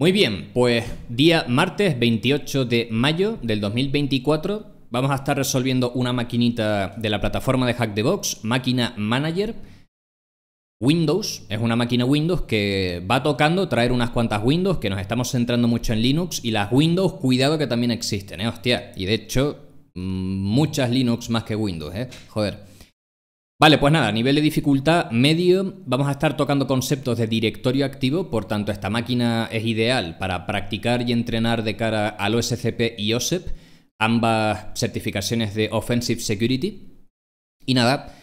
Muy bien, pues día martes 28 de mayo del 2024 vamos a estar resolviendo una maquinita de la plataforma de Hack the Box, Máquina Manager. Windows, es una máquina Windows que va tocando traer unas cuantas Windows, que nos estamos centrando mucho en Linux y las Windows, cuidado que también existen, ¿eh? Hostia, y de hecho, mm, muchas Linux más que Windows, ¿eh? Joder. Vale, pues nada, nivel de dificultad medio, vamos a estar tocando conceptos de directorio activo, por tanto esta máquina es ideal para practicar y entrenar de cara al OSCP y OSEP, ambas certificaciones de Offensive Security. Y nada,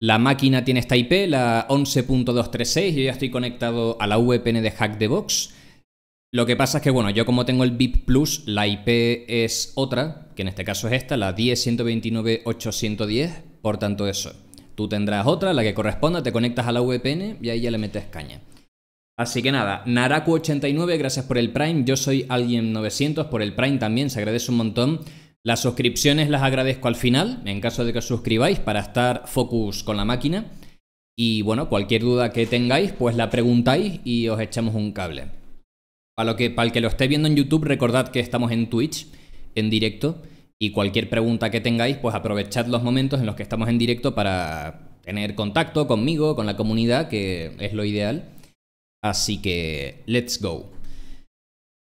la máquina tiene esta IP, la 11.236, yo ya estoy conectado a la VPN de Hack the Box. Lo que pasa es que, bueno, yo como tengo el VIP Plus, la IP es otra, que en este caso es esta, la 10129.810, por tanto eso. Tú tendrás otra, la que corresponda, te conectas a la VPN y ahí ya le metes caña. Así que nada, Naraku89, gracias por el Prime. Yo soy alguien 900 por el Prime también, se agradece un montón. Las suscripciones las agradezco al final, en caso de que os suscribáis, para estar focus con la máquina. Y bueno, cualquier duda que tengáis, pues la preguntáis y os echamos un cable. Para, lo que, para el que lo esté viendo en YouTube, recordad que estamos en Twitch, en directo. Y cualquier pregunta que tengáis, pues aprovechad los momentos en los que estamos en directo para tener contacto conmigo, con la comunidad, que es lo ideal. Así que, let's go.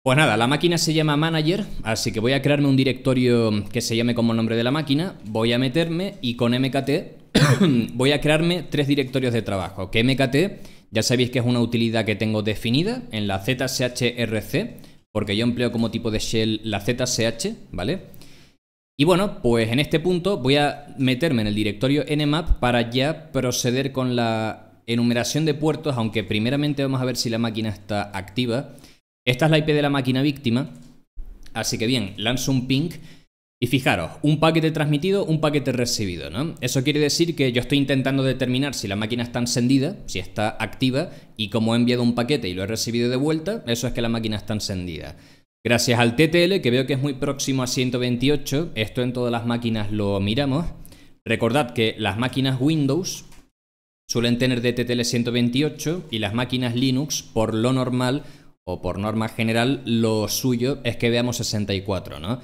Pues nada, la máquina se llama manager, así que voy a crearme un directorio que se llame como el nombre de la máquina, voy a meterme y con mkt voy a crearme tres directorios de trabajo, que mkt ya sabéis que es una utilidad que tengo definida en la zshrc, porque yo empleo como tipo de shell la zsh, ¿vale? Y bueno, pues en este punto voy a meterme en el directorio nmap para ya proceder con la enumeración de puertos, aunque primeramente vamos a ver si la máquina está activa. Esta es la IP de la máquina víctima, así que bien, lanzo un ping y fijaros, un paquete transmitido, un paquete recibido, ¿no? Eso quiere decir que yo estoy intentando determinar si la máquina está encendida, si está activa, y como he enviado un paquete y lo he recibido de vuelta, eso es que la máquina está encendida. Gracias al TTL, que veo que es muy próximo a 128, esto en todas las máquinas lo miramos. Recordad que las máquinas Windows suelen tener TTL 128 y las máquinas Linux, por lo normal o por norma general, lo suyo es que veamos 64, ¿no?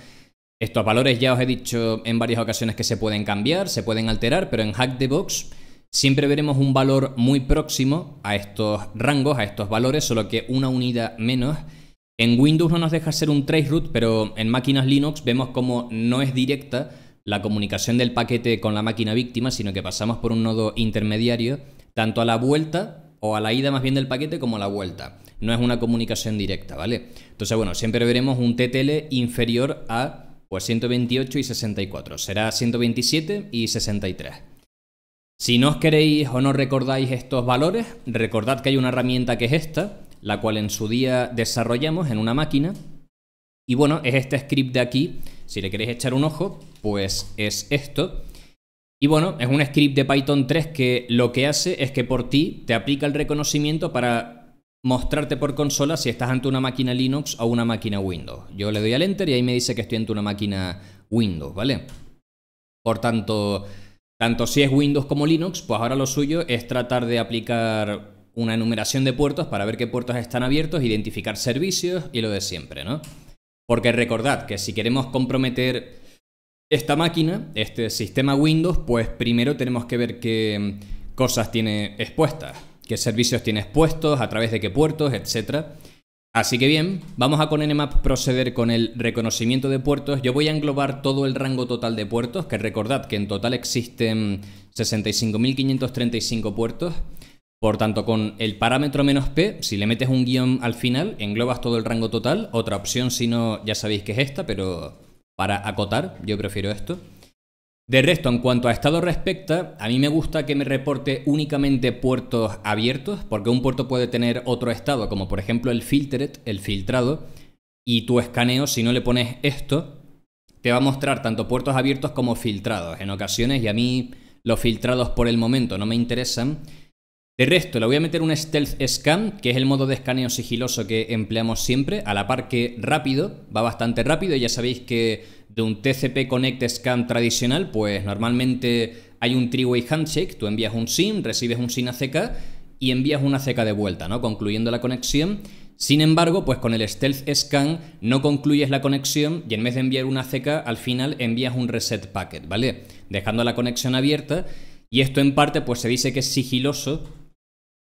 Estos valores ya os he dicho en varias ocasiones que se pueden cambiar, se pueden alterar, pero en Hack the Box siempre veremos un valor muy próximo a estos rangos, a estos valores, solo que una unidad menos en Windows no nos deja ser un traceroute, pero en máquinas Linux vemos como no es directa la comunicación del paquete con la máquina víctima, sino que pasamos por un nodo intermediario, tanto a la vuelta o a la ida más bien del paquete como a la vuelta. No es una comunicación directa, ¿vale? Entonces, bueno, siempre veremos un TTL inferior a pues 128 y 64. Será 127 y 63. Si no os queréis o no recordáis estos valores, recordad que hay una herramienta que es esta, la cual en su día desarrollamos en una máquina. Y bueno, es este script de aquí, si le queréis echar un ojo, pues es esto. Y bueno, es un script de Python 3 que lo que hace es que por ti te aplica el reconocimiento para mostrarte por consola si estás ante una máquina Linux o una máquina Windows. Yo le doy al Enter y ahí me dice que estoy ante una máquina Windows, ¿vale? Por tanto, tanto si es Windows como Linux, pues ahora lo suyo es tratar de aplicar una enumeración de puertos para ver qué puertos están abiertos, identificar servicios y lo de siempre, ¿no? Porque recordad que si queremos comprometer esta máquina, este sistema Windows, pues primero tenemos que ver qué mm, cosas tiene expuestas, qué servicios tiene expuestos, a través de qué puertos, etc. Así que bien, vamos a con Nmap proceder con el reconocimiento de puertos. Yo voy a englobar todo el rango total de puertos, que recordad que en total existen 65.535 mm, puertos. Por tanto, con el parámetro menos p, si le metes un guión al final, englobas todo el rango total. Otra opción, si no, ya sabéis que es esta, pero para acotar, yo prefiero esto. De resto, en cuanto a estado respecta, a mí me gusta que me reporte únicamente puertos abiertos, porque un puerto puede tener otro estado, como por ejemplo el filtered, el filtrado, y tu escaneo, si no le pones esto, te va a mostrar tanto puertos abiertos como filtrados. En ocasiones, y a mí los filtrados por el momento no me interesan, de resto, le voy a meter un Stealth Scan, que es el modo de escaneo sigiloso que empleamos siempre, a la par que rápido, va bastante rápido, ya sabéis que de un TCP Connect Scan tradicional, pues normalmente hay un three-way handshake, tú envías un SIM, recibes un SIM ACK y envías una ACK de vuelta, ¿no? Concluyendo la conexión. Sin embargo, pues con el Stealth Scan no concluyes la conexión y en vez de enviar una ACK, al final envías un reset packet, ¿vale? Dejando la conexión abierta y esto en parte pues se dice que es sigiloso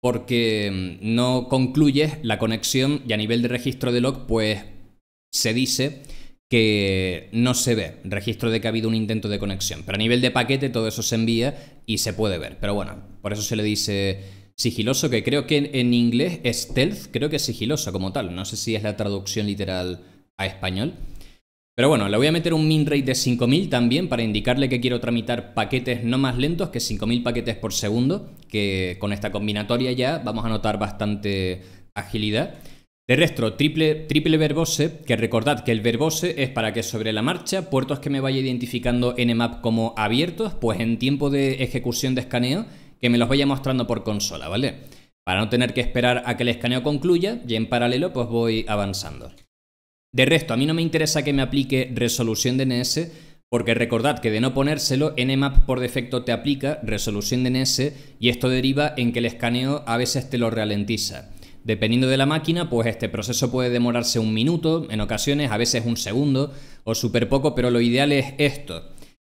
porque mm, no concluye la conexión y a nivel de registro de log, pues se dice que no se ve registro de que ha habido un intento de conexión. Pero a nivel de paquete todo eso se envía y se puede ver. Pero bueno, por eso se le dice sigiloso, que creo que en inglés stealth, creo que es sigiloso como tal. No sé si es la traducción literal a español. Pero bueno, le voy a meter un min rate de 5000 también para indicarle que quiero tramitar paquetes no más lentos que 5000 paquetes por segundo que con esta combinatoria ya vamos a notar bastante agilidad. De resto, triple, triple verbose, que recordad que el verbose es para que sobre la marcha puertos que me vaya identificando map como abiertos, pues en tiempo de ejecución de escaneo, que me los vaya mostrando por consola, ¿vale? Para no tener que esperar a que el escaneo concluya y en paralelo pues voy avanzando. De resto, a mí no me interesa que me aplique resolución DNS porque recordad que de no ponérselo, Nmap por defecto te aplica resolución DNS y esto deriva en que el escaneo a veces te lo ralentiza. Dependiendo de la máquina, pues este proceso puede demorarse un minuto, en ocasiones a veces un segundo o súper poco, pero lo ideal es esto.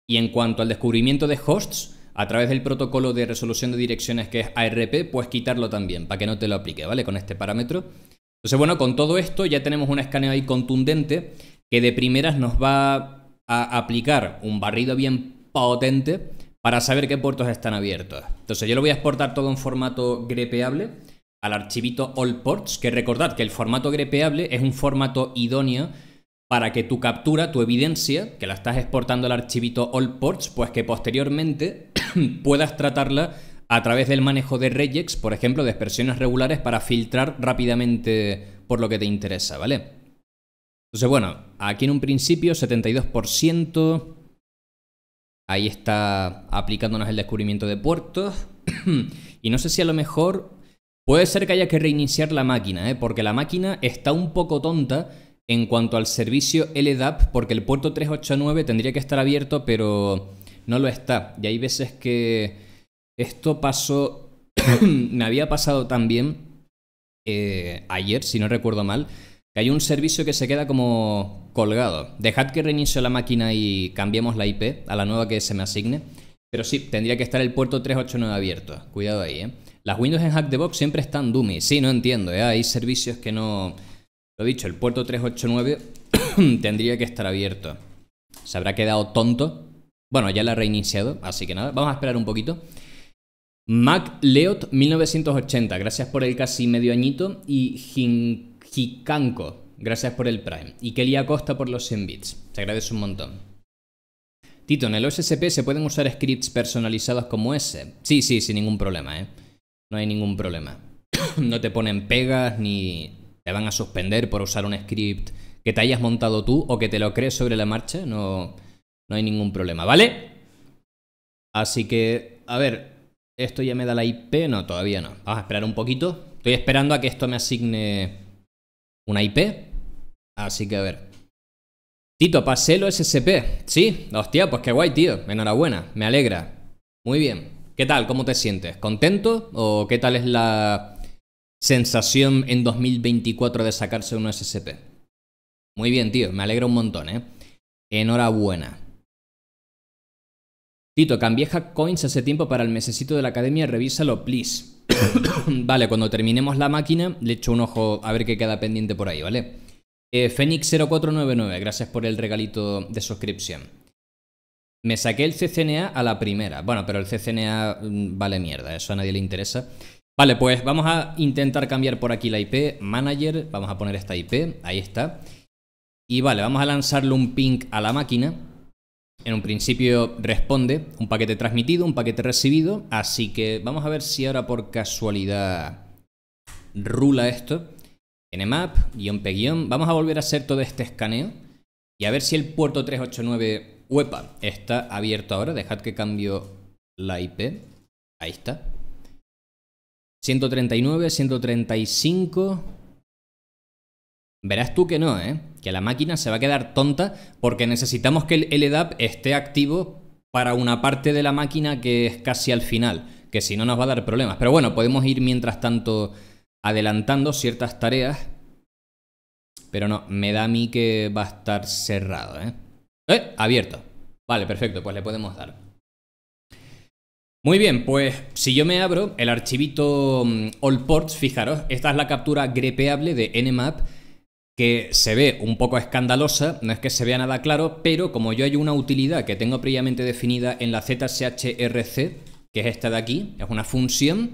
Y en cuanto al descubrimiento de hosts, a través del protocolo de resolución de direcciones que es ARP, puedes quitarlo también, para que no te lo aplique, ¿vale? Con este parámetro. Entonces, bueno, con todo esto ya tenemos un escaneo ahí contundente que de primeras nos va a aplicar un barrido bien potente para saber qué puertos están abiertos. Entonces yo lo voy a exportar todo en formato grepeable al archivito all ports, que recordad que el formato grepeable es un formato idóneo para que tu captura, tu evidencia, que la estás exportando al archivito all ports, pues que posteriormente puedas tratarla a través del manejo de regex, por ejemplo, de expresiones regulares para filtrar rápidamente por lo que te interesa, ¿vale? Entonces, bueno, aquí en un principio 72%. Ahí está aplicándonos el descubrimiento de puertos. y no sé si a lo mejor puede ser que haya que reiniciar la máquina, ¿eh? porque la máquina está un poco tonta en cuanto al servicio LDAP, porque el puerto 389 tendría que estar abierto, pero no lo está. Y hay veces que esto pasó, me había pasado también eh, ayer, si no recuerdo mal, hay un servicio que se queda como colgado. Dejad que reinicio la máquina y cambiemos la IP a la nueva que se me asigne. Pero sí, tendría que estar el puerto 389 abierto. Cuidado ahí, ¿eh? Las Windows en Hack the Box siempre están dummy. Sí, no entiendo, ¿eh? Hay servicios que no... Lo dicho, el puerto 389 tendría que estar abierto. Se habrá quedado tonto. Bueno, ya la ha reiniciado, así que nada, vamos a esperar un poquito. Mac Leot 1980, gracias por el casi medio añito. Y Jin Kikanko, gracias por el Prime. Y Kelly Acosta por los 100 bits. Te agradezco un montón. Tito, en el OSCP se pueden usar scripts personalizados como ese. Sí, sí, sin ningún problema, ¿eh? No hay ningún problema. no te ponen pegas ni te van a suspender por usar un script que te hayas montado tú o que te lo crees sobre la marcha. No, no hay ningún problema, ¿vale? Así que, a ver, ¿esto ya me da la IP? No, todavía no. Vamos a esperar un poquito. Estoy esperando a que esto me asigne una IP. Así que a ver. Tito lo SSP. Sí, hostia, pues qué guay, tío. Enhorabuena, me alegra. Muy bien. ¿Qué tal? ¿Cómo te sientes? ¿Contento? ¿O qué tal es la sensación en 2024 de sacarse un SSP? Muy bien, tío. Me alegra un montón, ¿eh? Enhorabuena. Tito, cambié Coins hace tiempo para el mesecito de la academia. Revísalo, please. vale, cuando terminemos la máquina, le echo un ojo a ver qué queda pendiente por ahí, ¿vale? Eh, fenix 0499 gracias por el regalito de suscripción. Me saqué el CCNA a la primera. Bueno, pero el CCNA mm, vale mierda, eso a nadie le interesa. Vale, pues vamos a intentar cambiar por aquí la IP, manager, vamos a poner esta IP, ahí está. Y vale, vamos a lanzarle un ping a la máquina en un principio responde un paquete transmitido, un paquete recibido, así que vamos a ver si ahora por casualidad rula esto. Nmap, guión p guión, vamos a volver a hacer todo este escaneo y a ver si el puerto 389 UEPA está abierto ahora. Dejad que cambio la IP. Ahí está. 139, 135. Verás tú que no, ¿eh? que la máquina se va a quedar tonta porque necesitamos que el LDAP esté activo para una parte de la máquina que es casi al final, que si no nos va a dar problemas. Pero bueno, podemos ir mientras tanto adelantando ciertas tareas. Pero no, me da a mí que va a estar cerrado, ¿eh? ¡Eh! Abierto. Vale, perfecto, pues le podemos dar. Muy bien, pues si yo me abro el archivito mm, all ports, fijaros, esta es la captura grepeable de nmap que se ve un poco escandalosa, no es que se vea nada claro, pero como yo hay una utilidad que tengo previamente definida en la ZSHRC, que es esta de aquí, es una función,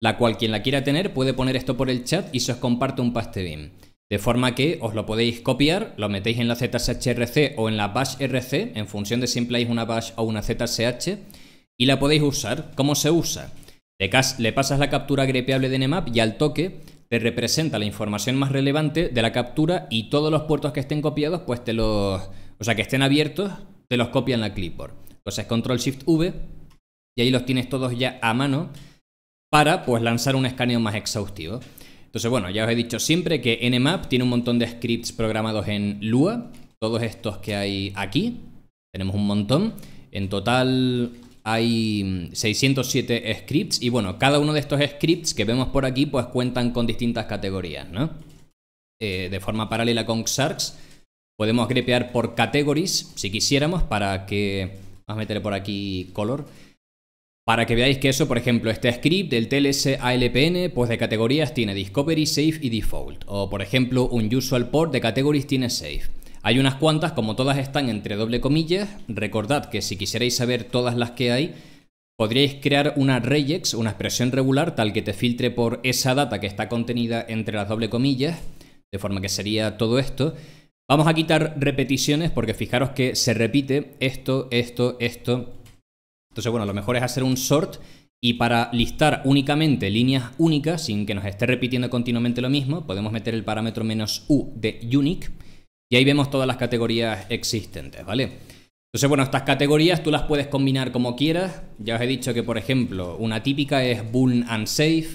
la cual quien la quiera tener puede poner esto por el chat y se os comparte un paste De forma que os lo podéis copiar, lo metéis en la ZSHRC o en la BashRC, en función de si empleáis una bash o una ZSH, y la podéis usar. ¿Cómo se usa? Le, le pasas la captura grepeable de Nmap y al toque te representa la información más relevante de la captura y todos los puertos que estén copiados, pues te los, o sea, que estén abiertos, te los copia en la clipboard. Entonces, control shift V y ahí los tienes todos ya a mano para pues lanzar un escaneo más exhaustivo. Entonces, bueno, ya os he dicho siempre que Nmap tiene un montón de scripts programados en Lua, todos estos que hay aquí, tenemos un montón. En total hay 607 mm, scripts y bueno, cada uno de estos scripts que vemos por aquí pues cuentan con distintas categorías, ¿no? Eh, de forma paralela con Xarx podemos grepear por categories si quisiéramos para que... Vamos a meterle por aquí color. Para que veáis que eso, por ejemplo, este script del TLS ALPN, pues de categorías tiene Discovery, Safe y Default. O por ejemplo, un Usual Port de categories tiene Safe. Hay unas cuantas, como todas están entre doble comillas, recordad que si quisierais saber todas las que hay, podríais crear una regex, una expresión regular, tal que te filtre por esa data que está contenida entre las doble comillas, de forma que sería todo esto. Vamos a quitar repeticiones porque fijaros que se repite esto, esto, esto. Entonces, bueno, lo mejor es hacer un sort y para listar únicamente líneas únicas, sin que nos esté repitiendo continuamente lo mismo, podemos meter el parámetro menos "-u", de unique, y ahí vemos todas las categorías existentes, ¿vale? Entonces, bueno, estas categorías tú las puedes combinar como quieras. Ya os he dicho que, por ejemplo, una típica es Boon and Safe.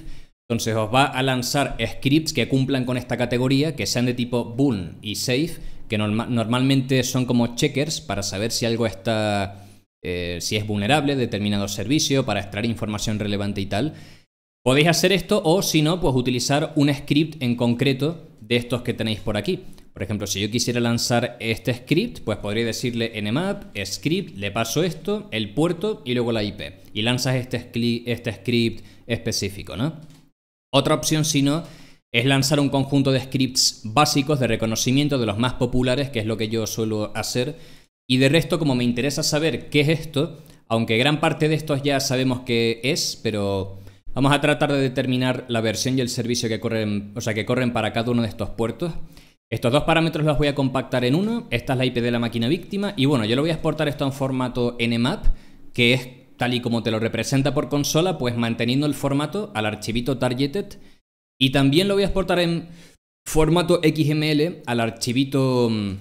Entonces os va a lanzar scripts que cumplan con esta categoría, que sean de tipo Vuln y Safe, que normalmente son como checkers para saber si algo está... Eh, si es vulnerable, determinado servicio, para extraer información relevante y tal. Podéis hacer esto o si no, pues utilizar un script en concreto de estos que tenéis por aquí. Por ejemplo, si yo quisiera lanzar este script, pues podría decirle nmap, script, le paso esto, el puerto y luego la IP. Y lanzas este, este, script específico, ¿no? Otra opción, si no, es lanzar un conjunto de scripts básicos de reconocimiento de los más populares, que es lo que yo suelo hacer. Y de resto, como me interesa saber qué es esto, aunque gran parte de estos ya sabemos qué es, pero vamos a tratar de determinar la versión y el servicio que corren, o sea, que corren para cada uno de estos puertos. Estos dos parámetros los voy a compactar en uno, esta es la IP de la máquina víctima y bueno, yo lo voy a exportar esto en formato nmap, que es tal y como te lo representa por consola, pues manteniendo el formato al archivito targeted y también lo voy a exportar en formato XML al archivito mm,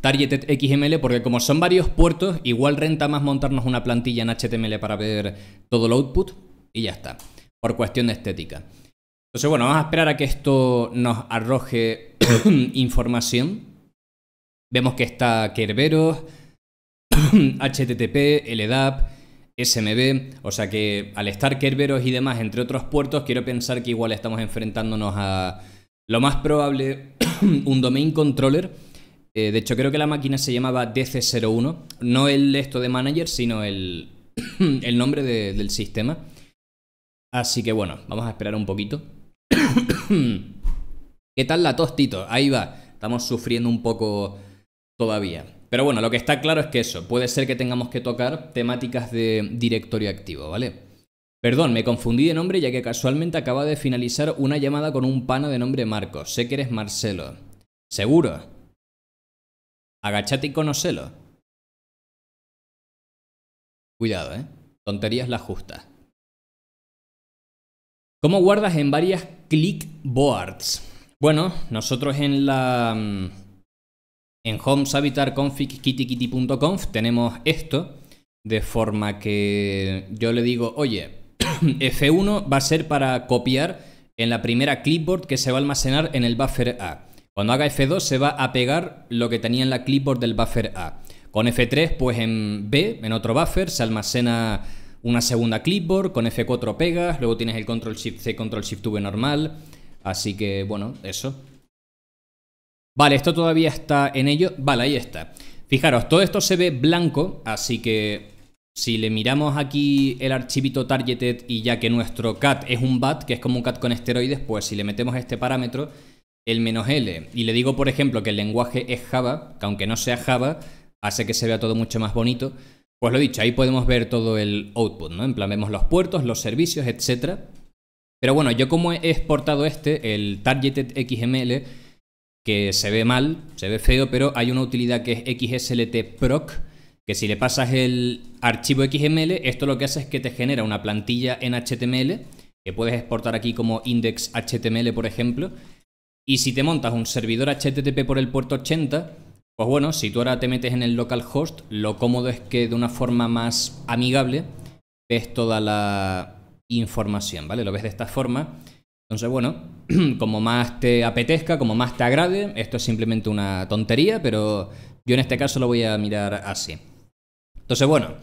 targeted XML porque como son varios puertos, igual renta más montarnos una plantilla en HTML para ver todo el output y ya está, por cuestión de estética. Entonces, bueno, vamos a esperar a que esto nos arroje información. Vemos que está Kerberos, HTTP, LDAP, SMB, o sea que al estar Kerberos y demás, entre otros puertos, quiero pensar que igual estamos enfrentándonos a lo más probable, un domain controller. Eh, de hecho, creo que la máquina se llamaba DC01, no el esto de manager, sino el, nombre del sistema. Así que bueno, vamos a esperar un poquito. ¿Qué tal la tostito? Ahí va. Estamos sufriendo un poco todavía. Pero bueno, lo que está claro es que eso, puede ser que tengamos que tocar temáticas de directorio activo, ¿vale? Perdón, me confundí de nombre ya que casualmente acaba de finalizar una llamada con un pana de nombre Marco. Sé que eres Marcelo. ¿Seguro? Agachate y conocelo. Cuidado, ¿eh? Tonterías las justas. ¿Cómo guardas en varias Clickboards. Bueno, nosotros en la. Mm, en homes tenemos esto, de forma que yo le digo, oye, F1 va a ser para copiar en la primera clipboard que se va a almacenar en el buffer A. Cuando haga F2 se va a pegar lo que tenía en la clipboard del buffer A. Con F3, pues en B, en otro buffer, se almacena una segunda clipboard con F4 pegas, luego tienes el Control Shift C, Control Shift V normal, así que bueno, eso. Vale, esto todavía está en ello, vale, ahí está. Fijaros, todo esto se ve blanco, así que si le miramos aquí el archivito targeted y ya que nuestro cat es un bat, que es como un cat con esteroides, pues si le metemos este parámetro, el menos "-l", y le digo por ejemplo que el lenguaje es Java, que aunque no sea Java, hace que se vea todo mucho más bonito, pues lo dicho, ahí podemos ver todo el output, ¿no? En plan, vemos los puertos, los servicios, etc. Pero bueno, yo como he exportado este, el targeted XML, que se ve mal, se ve feo, pero hay una utilidad que es XSLT que si le pasas el archivo XML, esto lo que hace es que te genera una plantilla en HTML, que puedes exportar aquí como index.html, por ejemplo. Y si te montas un servidor HTTP por el puerto 80, pues bueno, si tú ahora te metes en el localhost, lo cómodo es que de una forma más amigable ves toda la información, ¿vale? Lo ves de esta forma. Entonces, bueno, como más te apetezca, como más te agrade, esto es simplemente una tontería, pero yo en este caso lo voy a mirar así. Entonces, bueno,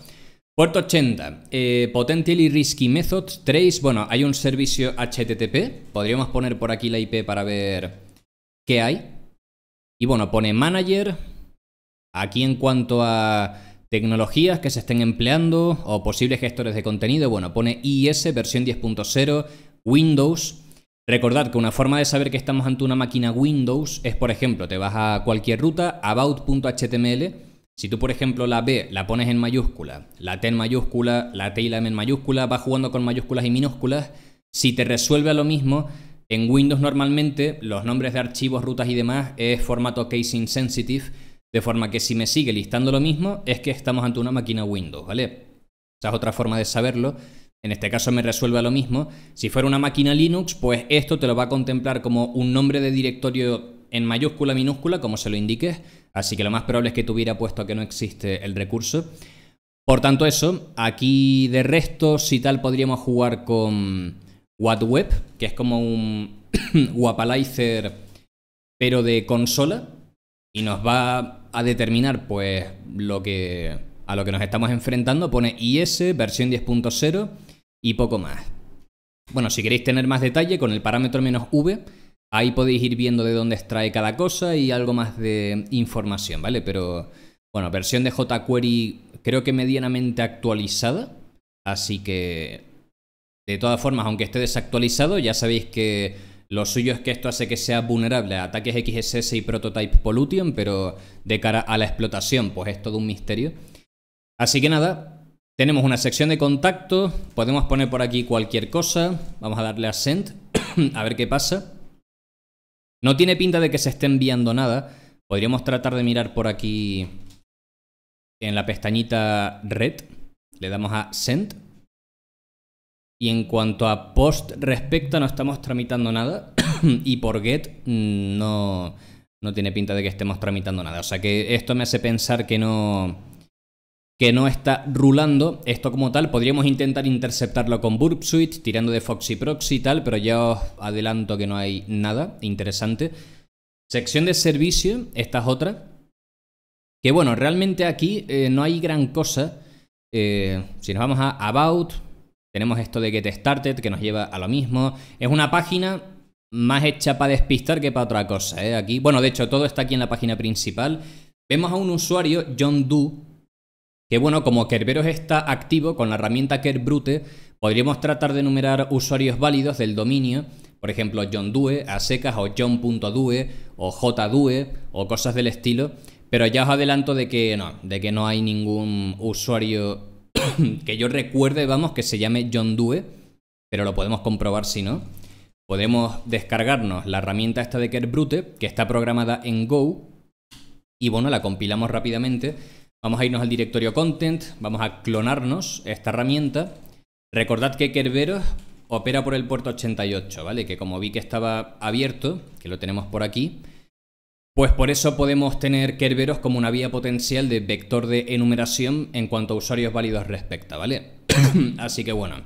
puerto 80, eh, y Risky Methods, Trace, bueno, hay un servicio HTTP, podríamos poner por aquí la IP para ver qué hay, y bueno, pone manager. Aquí en cuanto a tecnologías que se estén empleando o posibles gestores de contenido, bueno, pone IS versión 10.0, Windows. Recordad que una forma de saber que estamos ante una máquina Windows es, por ejemplo, te vas a cualquier ruta, about.html. Si tú, por ejemplo, la B la pones en mayúscula, la T en mayúscula, la T y la M en mayúscula, vas jugando con mayúsculas y minúsculas, si te resuelve a lo mismo en Windows normalmente los nombres de archivos, rutas y demás es formato case sensitive. de forma que si me sigue listando lo mismo es que estamos ante una máquina Windows, ¿vale? Esa es otra forma de saberlo. En este caso me resuelve a lo mismo. Si fuera una máquina Linux, pues esto te lo va a contemplar como un nombre de directorio en mayúscula, minúscula, como se lo indiques. Así que lo más probable es que tuviera puesto que no existe el recurso. Por tanto, eso, aquí de resto, si tal, podríamos jugar con WhatWeb, que es como un Wapalizer pero de consola y nos va a determinar pues lo que a lo que nos estamos enfrentando pone IS versión 10.0 y poco más. Bueno, si queréis tener más detalle con el parámetro menos "-v", ahí podéis ir viendo de dónde extrae cada cosa y algo más de información, ¿vale? Pero bueno, versión de jQuery creo que medianamente actualizada, así que de todas formas, aunque esté desactualizado, ya sabéis que lo suyo es que esto hace que sea vulnerable a ataques XSS y Prototype Pollution, pero de cara a la explotación, pues es todo un misterio. Así que nada, tenemos una sección de contacto, podemos poner por aquí cualquier cosa, vamos a darle a Send, a ver qué pasa. No tiene pinta de que se esté enviando nada, podríamos tratar de mirar por aquí en la pestañita Red, le damos a Send. Y en cuanto a post respecta, no estamos tramitando nada. y por get, mm, no, tiene pinta de que estemos tramitando nada. O sea que esto me hace pensar que no, que no está rulando esto como tal. Podríamos intentar interceptarlo con Burp Suite, tirando de Foxy Proxy y tal, pero ya os adelanto que no hay nada interesante. Sección de servicio, esta es otra. Que bueno, realmente aquí eh, no hay gran cosa. Eh, si nos vamos a About, tenemos esto de Get Started que nos lleva a lo mismo. Es una página más hecha para despistar que para otra cosa. ¿eh? Aquí, bueno, de hecho, todo está aquí en la página principal. Vemos a un usuario, John Doe, que bueno, como Kerberos está activo con la herramienta Kerbrute, podríamos tratar de enumerar usuarios válidos del dominio, por ejemplo, John Due, a secas, o John.due, o JDue, o cosas del estilo, pero ya os adelanto de que no, de que no hay ningún usuario que yo recuerde, vamos, que se llame John Due, pero lo podemos comprobar si no. Podemos descargarnos la herramienta esta de Kerbrute, que está programada en Go, y bueno, la compilamos rápidamente. Vamos a irnos al directorio content, vamos a clonarnos esta herramienta. Recordad que Kerberos opera por el puerto 88, ¿vale? Que como vi que estaba abierto, que lo tenemos por aquí, pues por eso podemos tener Kerberos como una vía potencial de vector de enumeración en cuanto a usuarios válidos respecta, ¿vale? Así que bueno,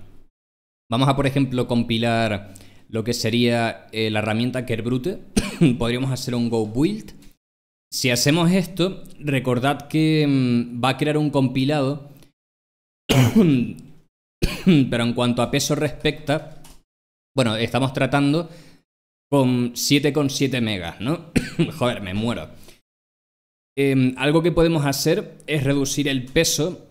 vamos a por ejemplo compilar lo que sería eh, la herramienta Kerbrute. Podríamos hacer un go build. Si hacemos esto, recordad que mm, va a crear un compilado, pero en cuanto a peso respecta, bueno, estamos tratando con 7,7 megas, ¿no? Joder, me muero. Em, algo que podemos hacer es reducir el peso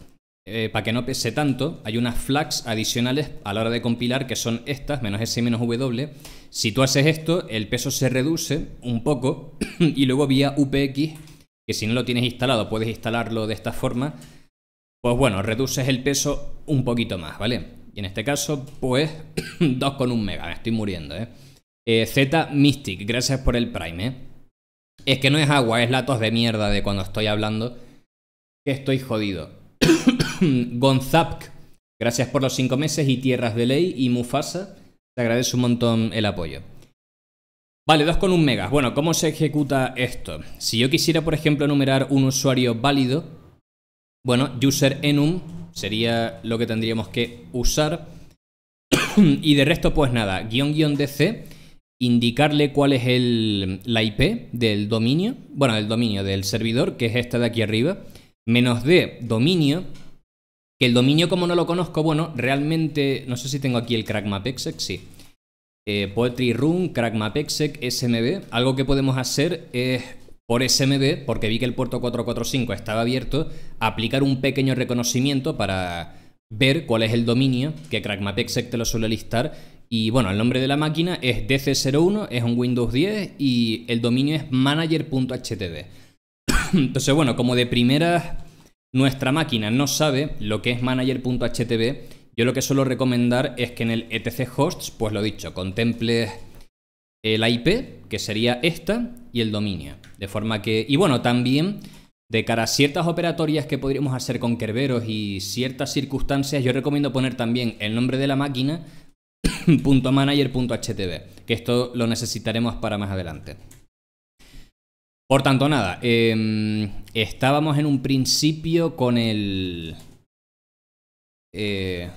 eh, para que no pese tanto. Hay unas flags adicionales a la hora de compilar que son estas, menos S y menos W. Si tú haces esto, el peso se reduce un poco y luego vía UPX, que si no lo tienes instalado, puedes instalarlo de esta forma. Pues bueno, reduces el peso un poquito más, ¿vale? Y en este caso, pues 2,1 mega, me estoy muriendo, ¿eh? Eh, Z Mystic, gracias por el Prime, ¿eh? Es que no es agua, es la tos de mierda de cuando estoy hablando. Que estoy jodido. Gonzapk, gracias por los 5 meses y Tierras de Ley y Mufasa. Te agradezco un montón el apoyo. Vale, con un megas. Bueno, ¿cómo se ejecuta esto? Si yo quisiera, por ejemplo, enumerar un usuario válido, bueno, user enum sería lo que tendríamos que usar. y de resto, pues nada, guión DC indicarle cuál es el, la IP del dominio, bueno, del dominio del servidor, que es esta de aquí arriba, menos D dominio, que el dominio como no lo conozco, bueno, realmente, no sé si tengo aquí el crackmapexec, sí. Eh, Poetry Room, crackmapexec, SMB, algo que podemos hacer es por SMB, porque vi que el puerto 445 estaba abierto, aplicar un pequeño reconocimiento para ver cuál es el dominio, que crackmapexec te lo suele listar, y bueno, el nombre de la máquina es DC01, es un Windows 10 y el dominio es manager.htb Entonces, bueno, como de primera nuestra máquina no sabe lo que es manager.htb, yo lo que suelo recomendar es que en el etc hosts, pues lo dicho, contemple el IP, que sería esta, y el dominio. De forma que, y bueno, también de cara a ciertas operatorias que podríamos hacer con kerberos y ciertas circunstancias, yo recomiendo poner también el nombre de la máquina .manager.htb, que esto lo necesitaremos para más adelante. Por tanto, nada, em, estábamos en un principio con el eh,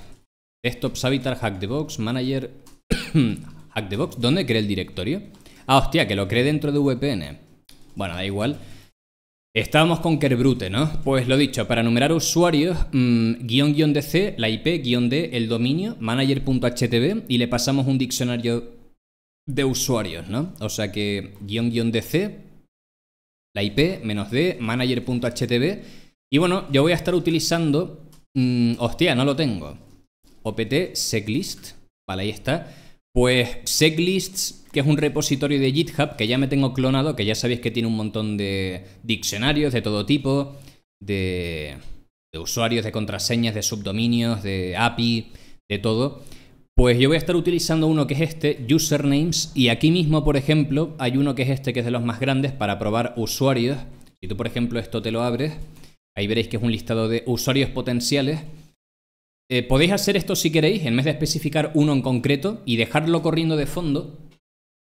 desktop hack the box, manager hack the box, ¿dónde cree el directorio? Ah, hostia, que lo cree dentro de VPN. Bueno, da igual. Estábamos con Kerbrute, ¿no? Pues lo dicho, para numerar usuarios, mm, guión DC, la IP, guión D, el dominio, manager.htb y le pasamos un diccionario de usuarios, ¿no? O sea que guión DC, la IP, menos D, manager.htb. Y bueno, yo voy a estar utilizando... Mm, hostia, no lo tengo. OPT, seclist Vale, ahí está. Pues seglists, que es un repositorio de GitHub que ya me tengo clonado, que ya sabéis que tiene un montón de diccionarios de todo tipo, de, de usuarios, de contraseñas, de subdominios, de API, de todo. Pues yo voy a estar utilizando uno que es este, usernames, y aquí mismo, por ejemplo, hay uno que es este, que es de los más grandes para probar usuarios. Si tú, por ejemplo, esto te lo abres, ahí veréis que es un listado de usuarios potenciales eh, podéis hacer esto si queréis, en vez de especificar uno en concreto y dejarlo corriendo de fondo,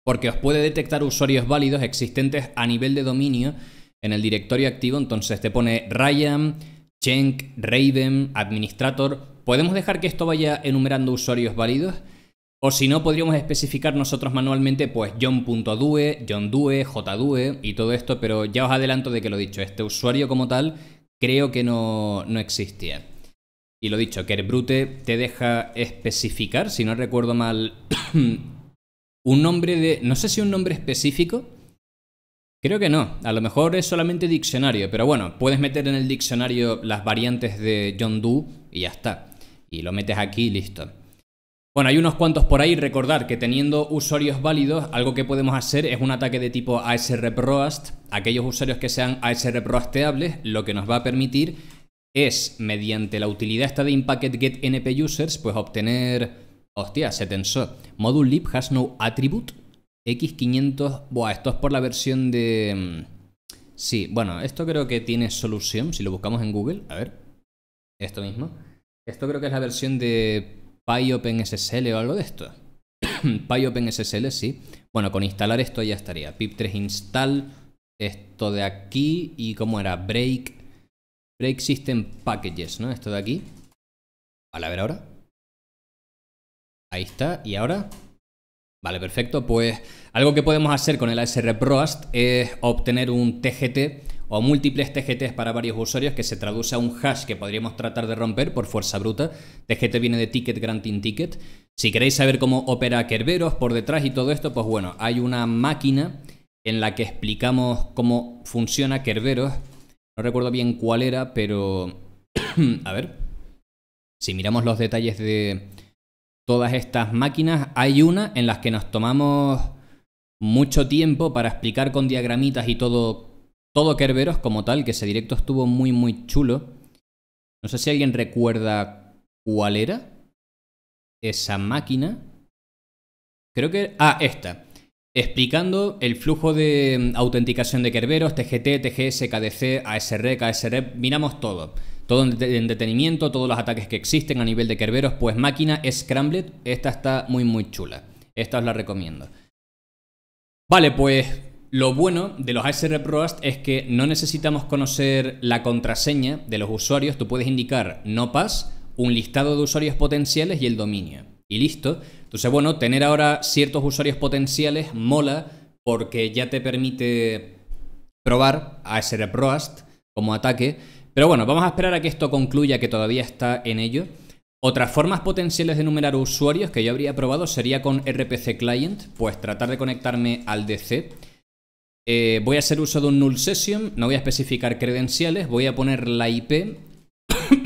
porque os puede detectar usuarios válidos existentes a nivel de dominio en el directorio activo. Entonces te pone Ryan, Chenk, Raven, Administrator. Podemos dejar que esto vaya enumerando usuarios válidos. O si no, podríamos especificar nosotros manualmente, pues John.due, JohnDue, JDue y todo esto, pero ya os adelanto de que lo dicho, este usuario como tal creo que no, no existía. Y lo dicho, que Brute te deja especificar, si no recuerdo mal, un nombre de... No sé si un nombre específico. Creo que no, a lo mejor es solamente diccionario, pero bueno, puedes meter en el diccionario las variantes de John Doe y ya está. Y lo metes aquí y listo. Bueno, hay unos cuantos por ahí, recordar que teniendo usuarios válidos, algo que podemos hacer es un ataque de tipo ASR e Proast, aquellos usuarios que sean ASR e e, lo que nos va a permitir es mediante la utilidad esta de impacket get np users, pues obtener. Hostia, se tensó. Module lib has no attribute. X500. Buah, esto es por la versión de. Mm, sí, bueno, esto creo que tiene solución. Si lo buscamos en Google, a ver. Esto mismo. Esto creo que es la versión de PyOpenSSL o algo de esto. PyOpenSSL, sí. Bueno, con instalar esto ya estaría. Pip3 install. Esto de aquí. Y cómo era break Break System Packages, ¿no? Esto de aquí. Vale, a ver ahora. Ahí está. ¿Y ahora? Vale, perfecto. Pues algo que podemos hacer con el ASR Proast es obtener un TGT o múltiples TGTs para varios usuarios que se traduce a un hash que podríamos tratar de romper por fuerza bruta. TGT viene de Ticket Granting Ticket. Si queréis saber cómo opera Kerberos por detrás y todo esto, pues bueno, hay una máquina en la que explicamos cómo funciona Kerberos no recuerdo bien cuál era, pero... a ver. Si miramos los detalles de todas estas máquinas, hay una en las que nos tomamos mucho tiempo para explicar con diagramitas y todo, todo Kerberos como tal, que ese directo estuvo muy, muy chulo. No sé si alguien recuerda cuál era esa máquina. Creo que... Ah, esta explicando el flujo de mm, autenticación de Kerberos, TGT, TGS, KDC, ASR, e, KSR, e, miramos todo. Todo en detenimiento, todos los ataques que existen a nivel de Kerberos, pues máquina Scrambled, esta está muy muy chula. Esta os la recomiendo. Vale, pues lo bueno de los ASR e Proast es que no necesitamos conocer la contraseña de los usuarios, tú puedes indicar no pass, un listado de usuarios potenciales y el dominio y listo. Entonces, bueno, tener ahora ciertos usuarios potenciales mola porque ya te permite probar a ese Proast como ataque. Pero bueno, vamos a esperar a que esto concluya, que todavía está en ello. Otras formas potenciales de enumerar usuarios que yo habría probado sería con RPC Client, pues tratar de conectarme al DC. Eh, voy a hacer uso de un null session, no voy a especificar credenciales, voy a poner la IP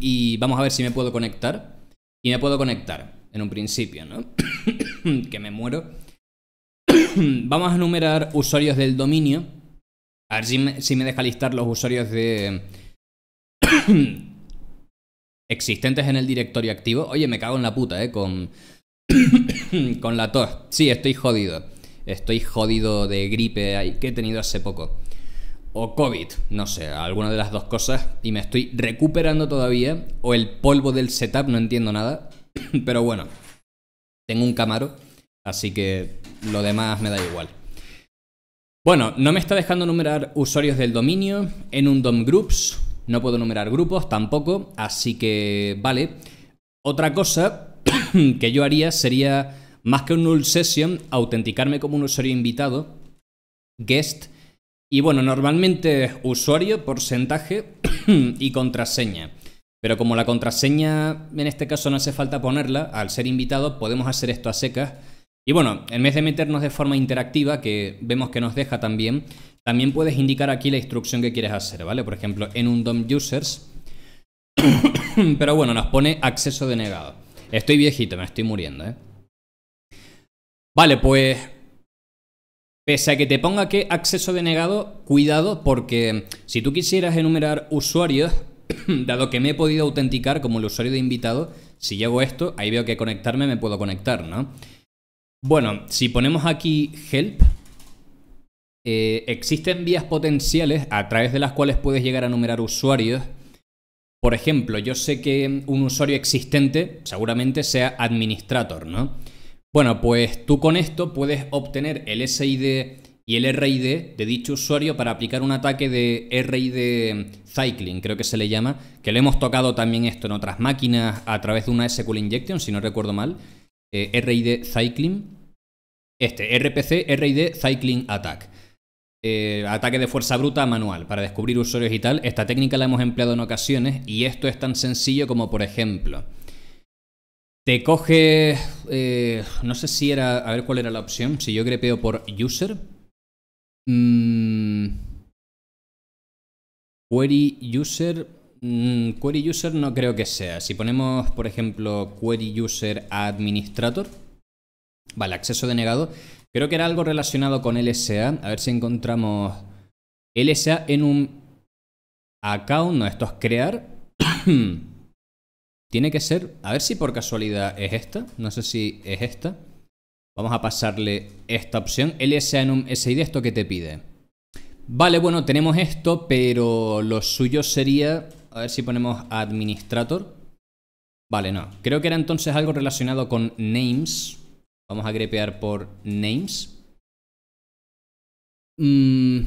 y vamos a ver si me puedo conectar. Y me puedo conectar en un principio, ¿no? que me muero. Vamos a enumerar usuarios del dominio. A ver si me, deja listar los usuarios de... existentes en el directorio activo. Oye, me cago en la puta, ¿eh? Con, con la tos. Sí, estoy jodido. Estoy jodido de gripe que he tenido hace poco. O COVID, no sé, alguna de las dos cosas. Y me estoy recuperando todavía. O el polvo del setup, no entiendo nada. Pero bueno, tengo un Camaro, así que lo demás me da igual. Bueno, no me está dejando numerar usuarios del dominio en un DOM Groups. No puedo numerar grupos tampoco, así que vale. Otra cosa que yo haría sería, más que un null session, autenticarme como un usuario invitado, guest, y bueno, normalmente usuario, porcentaje y contraseña. Pero como la contraseña en este caso no hace falta ponerla, al ser invitado podemos hacer esto a secas. Y bueno, en vez de meternos de forma interactiva, que vemos que nos deja también, también puedes indicar aquí la instrucción que quieres hacer, ¿vale? Por ejemplo, en un DOM users. Pero bueno, nos pone acceso denegado. Estoy viejito, me estoy muriendo, ¿eh? Vale, pues Pese a que te ponga que acceso denegado, cuidado porque si tú quisieras enumerar usuarios, dado que me he podido autenticar como el usuario de invitado, si llego esto, ahí veo que conectarme me puedo conectar, ¿no? Bueno, si ponemos aquí help, eh, existen vías potenciales a través de las cuales puedes llegar a numerar usuarios. Por ejemplo, yo sé que un usuario existente seguramente sea administrator, ¿no? Bueno, pues tú con esto puedes obtener el SID y el RID de dicho usuario para aplicar un ataque de RID mm, cycling, creo que se le llama, que le hemos tocado también esto en otras máquinas a través de una SQL injection, si no recuerdo mal, eh, RID cycling, este, RPC RID cycling attack. Eh, ataque de fuerza bruta manual para descubrir usuarios y tal. Esta técnica la hemos empleado en ocasiones y esto es tan sencillo como, por ejemplo, te coge, eh, no sé si era, a ver cuál era la opción, si yo grepeo por user, Mm. Query user. Mm, query user no creo que sea. Si ponemos, por ejemplo, query user administrator. Vale, acceso denegado. Creo que era algo relacionado con LSA. A ver si encontramos LSA en un account. No, esto es crear. Tiene que ser. A ver si por casualidad es esta. No sé si es esta. Vamos a pasarle esta opción, lsanum sid, esto que te pide. Vale, bueno, tenemos esto, pero lo suyo sería, a ver si ponemos administrator. Vale, no, creo que era entonces algo relacionado con names. Vamos a grepear por names. Mm.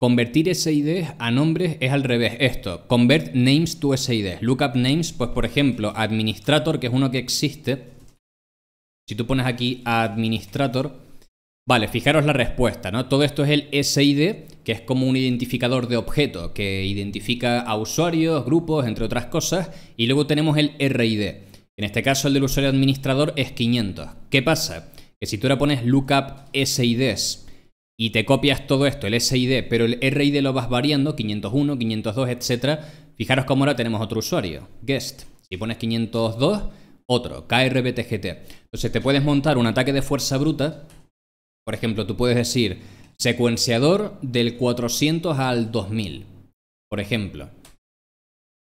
Convertir SID a nombres es al revés. Esto, convert names to SID. Lookup names, pues por ejemplo, administrator, que es uno que existe si tú pones aquí administrator, vale, fijaros la respuesta, ¿no? Todo esto es el SID, que es como un identificador de objeto, que identifica a usuarios, grupos, entre otras cosas, y luego tenemos el RID. En este caso el del usuario administrador es 500. ¿Qué pasa? Que si tú ahora pones lookup SIDs y te copias todo esto, el SID, pero el RID lo vas variando, 501, 502, etc., fijaros cómo ahora tenemos otro usuario, guest. Si pones 502, otro, KRBTGT. Entonces te puedes montar un ataque de fuerza bruta. Por ejemplo, tú puedes decir secuenciador del 400 al 2000, por ejemplo.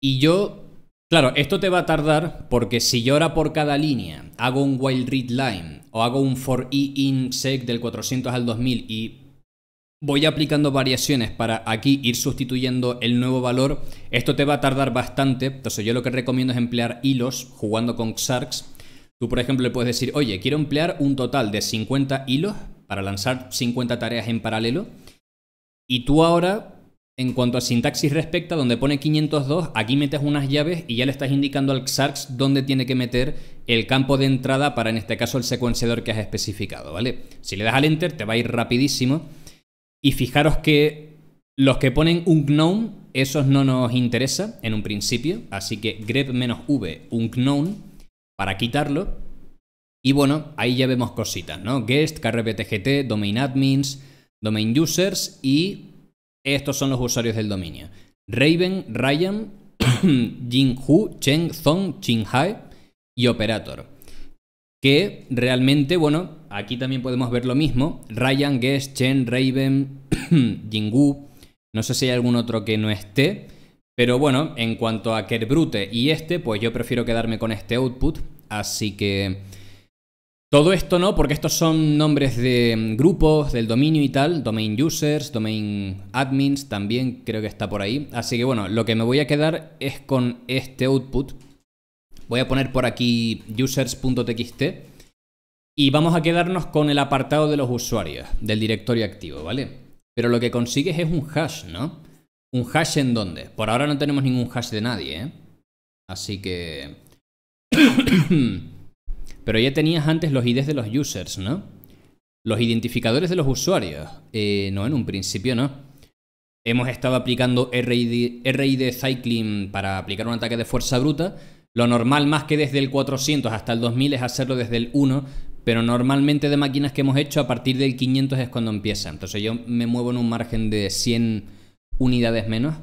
Y yo, claro, esto te va a tardar porque si yo ahora por cada línea hago un while read line o hago un for e in sec del 400 al 2000 y voy aplicando variaciones para aquí ir sustituyendo el nuevo valor, esto te va a tardar bastante, entonces yo lo que recomiendo es emplear hilos jugando con Xargs. Tú, por ejemplo, le puedes decir, oye, quiero emplear un total de 50 hilos para lanzar 50 tareas en paralelo. Y tú ahora, en cuanto a sintaxis respecta, donde pone 502, aquí metes unas llaves y ya le estás indicando al Xargs dónde tiene que meter el campo de entrada para, en este caso, el secuenciador que has especificado, ¿vale? Si le das al Enter, te va a ir rapidísimo. Y fijaros que los que ponen un gnome, esos no nos interesa en un principio, así que grep-v un gnome para quitarlo. Y bueno, ahí ya vemos cositas, ¿no? Guest, krptgt, domain admins, domain users y estos son los usuarios del dominio. Raven, Ryan, Jinghu, Cheng, Zong, Qinghai y Operator. Que realmente, bueno, Aquí también podemos ver lo mismo. Ryan, Guest, Chen, Raven, Jingu. No sé si hay algún otro que no esté. Pero bueno, en cuanto a Kerbrute y este, pues yo prefiero quedarme con este output. Así que... Todo esto no, porque estos son nombres de mm, grupos, del dominio y tal, domain users, domain admins, también creo que está por ahí. Así que bueno, lo que me voy a quedar es con este output. Voy a poner por aquí users.txt y vamos a quedarnos con el apartado de los usuarios, del directorio activo, ¿vale? Pero lo que consigues es un hash, ¿no? ¿Un hash en dónde? Por ahora no tenemos ningún hash de nadie, ¿eh? Así que... Pero ya tenías antes los IDs de los users, ¿no? Los identificadores de los usuarios. Eh, no, en un principio no. Hemos estado aplicando RID Cycling para aplicar un ataque de fuerza bruta. Lo normal, más que desde el 400 hasta el 2000, es hacerlo desde el 1 pero normalmente de máquinas que hemos hecho a partir del 500 es cuando empieza. Entonces yo me muevo en un margen de 100 unidades menos.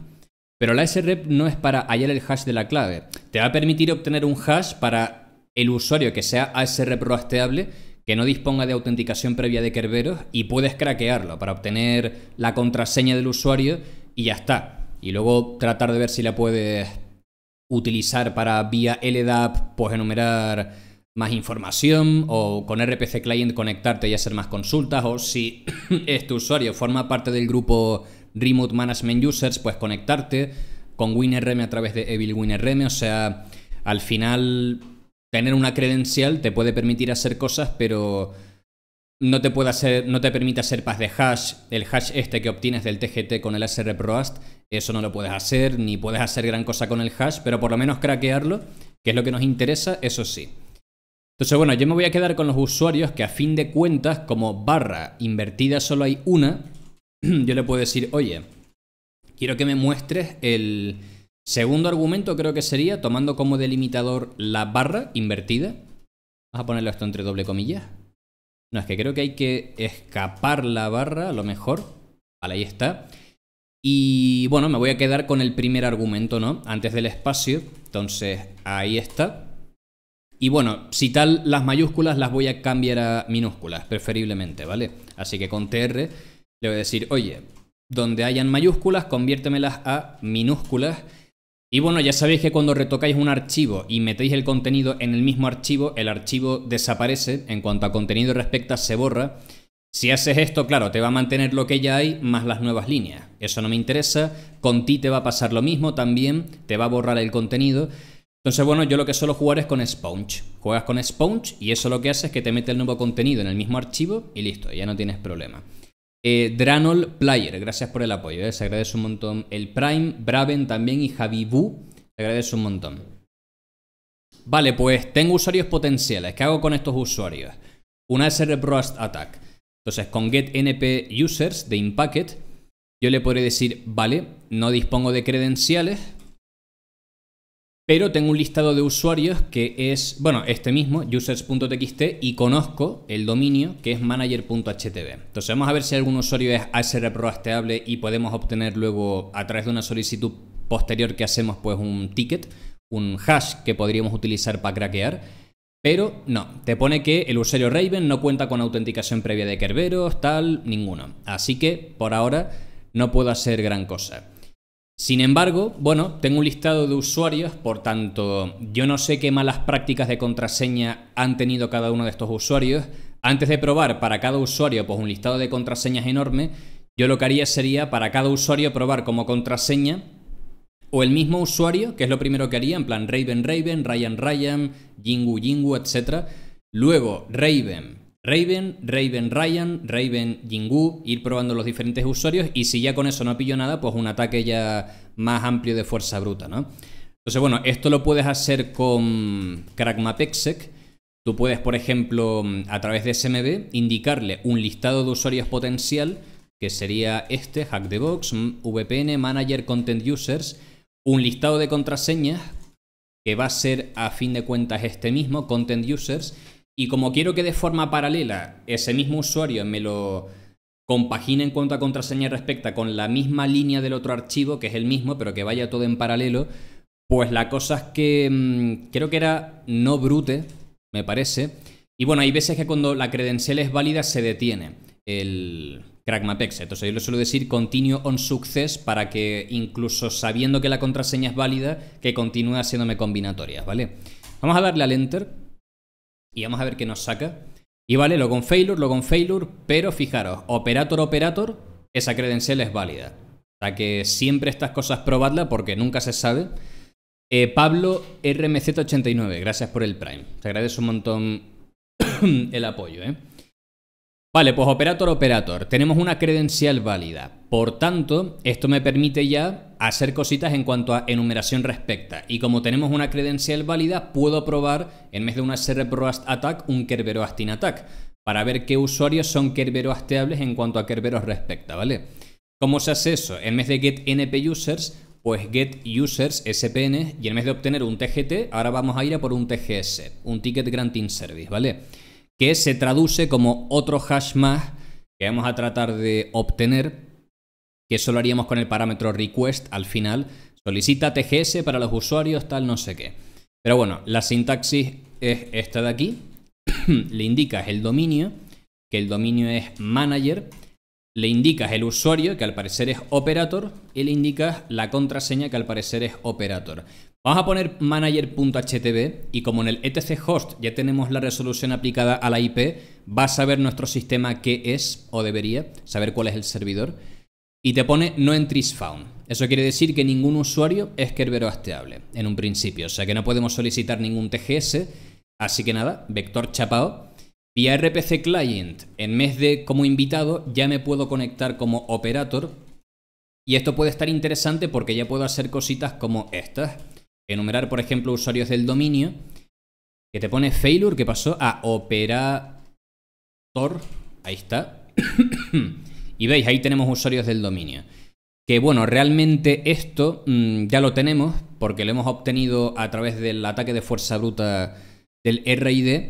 Pero la SREP no es para hallar el hash de la clave. Te va a permitir obtener un hash para el usuario que sea ASREP rasteable, que no disponga de autenticación previa de Kerberos y puedes craquearlo para obtener la contraseña del usuario y ya está. Y luego tratar de ver si la puedes utilizar para vía LDAP, pues enumerar más información o con RPC Client conectarte y hacer más consultas o si este usuario forma parte del grupo Remote Management Users, pues conectarte con WinRM a través de Evil WinRM, o sea, al final tener una credencial te puede permitir hacer cosas, pero no te puede hacer, no te permite hacer paz de hash, el hash este que obtienes del TGT con el SR Proast, eso no lo puedes hacer, ni puedes hacer gran cosa con el hash, pero por lo menos craquearlo, que es lo que nos interesa, eso sí. Entonces, bueno, yo me voy a quedar con los usuarios que a fin de cuentas, como barra invertida solo hay una, yo le puedo decir, oye, quiero que me muestres el segundo argumento, creo que sería, tomando como delimitador la barra invertida. Vamos a ponerlo esto entre doble comillas. No, es que creo que hay que escapar la barra, a lo mejor. Vale, ahí está. Y bueno, me voy a quedar con el primer argumento, ¿no? Antes del espacio. Entonces, ahí está. Y bueno, si tal, las mayúsculas las voy a cambiar a minúsculas, preferiblemente, ¿vale? Así que con TR le voy a decir, oye, donde hayan mayúsculas, conviértemelas a minúsculas. Y bueno, ya sabéis que cuando retocáis un archivo y metéis el contenido en el mismo archivo, el archivo desaparece, en cuanto a contenido respecta, se borra. Si haces esto, claro, te va a mantener lo que ya hay más las nuevas líneas. Eso no me interesa. Con ti te va a pasar lo mismo también, te va a borrar el contenido. Entonces, bueno, yo lo que suelo jugar es con Sponge. Juegas con Sponge y eso lo que hace es que te mete el nuevo contenido en el mismo archivo y listo, ya no tienes problema. Eh, Dranol Player, gracias por el apoyo, eh, se agradece un montón. El Prime, Braven también y Javibu, se agradece un montón. Vale, pues tengo usuarios potenciales. ¿Qué hago con estos usuarios? Una SR Rust Attack. Entonces, con np users de Impacket, yo le podré decir, vale, no dispongo de credenciales, pero tengo un listado de usuarios que es, bueno, este mismo, users.txt, y conozco el dominio que es manager.htb. Entonces vamos a ver si algún usuario es ASR y podemos obtener luego a través de una solicitud posterior que hacemos pues un ticket, un hash que podríamos utilizar para craquear. Pero no, te pone que el usuario Raven no cuenta con autenticación previa de Kerberos, tal, ninguno. Así que por ahora no puedo hacer gran cosa. Sin embargo, bueno, tengo un listado de usuarios, por tanto, yo no sé qué malas prácticas de contraseña han tenido cada uno de estos usuarios. Antes de probar para cada usuario pues un listado de contraseñas enorme, yo lo que haría sería para cada usuario probar como contraseña o el mismo usuario, que es lo primero que haría, en plan Raven Raven, Ryan Ryan, Jingu Jingu, etc. Luego Raven, Raven, Raven Ryan, Raven Jingu, ir probando los diferentes usuarios y si ya con eso no pillo nada, pues un ataque ya más amplio de fuerza bruta, ¿no? Entonces, bueno, esto lo puedes hacer con Crackmapexec. Tú puedes, por ejemplo, a través de SMB indicarle un listado de usuarios potencial, que sería este, Hack the Box, VPN, Manager, Content Users, un listado de contraseñas, que va a ser a fin de cuentas este mismo, Content Users, y como quiero que de forma paralela ese mismo usuario me lo compagine en cuanto a contraseña respecta con la misma línea del otro archivo, que es el mismo, pero que vaya todo en paralelo, pues la cosa es que mm, creo que era no brute, me parece. Y bueno, hay veces que cuando la credencial es válida se detiene el CrackMapEx. Entonces yo le suelo decir continue on success para que incluso sabiendo que la contraseña es válida, que continúe haciéndome combinatorias, ¿vale? Vamos a darle al enter y vamos a ver qué nos saca. Y vale, lo con failure, lo con failure, pero fijaros, operator, operator, esa credencial es válida. O sea que siempre estas cosas probadla porque nunca se sabe. Eh, Pablo RMZ89, gracias por el Prime. Te agradezco un montón el apoyo, ¿eh? Vale, pues operator operator, tenemos una credencial válida. Por tanto, esto me permite ya hacer cositas en cuanto a enumeración respecta. Y como tenemos una credencial válida, puedo probar en vez de una Cerebroast Attack un in Attack para ver qué usuarios son Kerberoasteables en cuanto a Kerberos respecta, ¿vale? ¿Cómo se hace eso? En vez de get np users, pues get users SPN y en vez de obtener un TGT, ahora vamos a ir a por un TGS, un ticket granting service, ¿vale? que se traduce como otro hash más que vamos a tratar de obtener, que solo haríamos con el parámetro request al final. Solicita TGS para los usuarios, tal, no sé qué. Pero bueno, la sintaxis es esta de aquí. Le indicas el dominio, que el dominio es manager. Le indicas el usuario, que al parecer es operator. Y le indicas la contraseña, que al parecer es operator. Vamos a poner manager.htb y como en el etchost host ya tenemos la resolución aplicada a la IP, va a saber nuestro sistema qué es o debería saber cuál es el servidor. Y te pone no entries found. Eso quiere decir que ningún usuario es Kerbero en un principio, o sea que no podemos solicitar ningún TGS. Así que nada, vector chapado. Y RPC client, en vez de como invitado, ya me puedo conectar como operator. Y esto puede estar interesante porque ya puedo hacer cositas como estas enumerar, por ejemplo, usuarios del dominio, que te pone failure, que pasó a operator, ahí está, y veis, ahí tenemos usuarios del dominio. Que bueno, realmente esto mm, ya lo tenemos porque lo hemos obtenido a través del ataque de fuerza bruta del RID.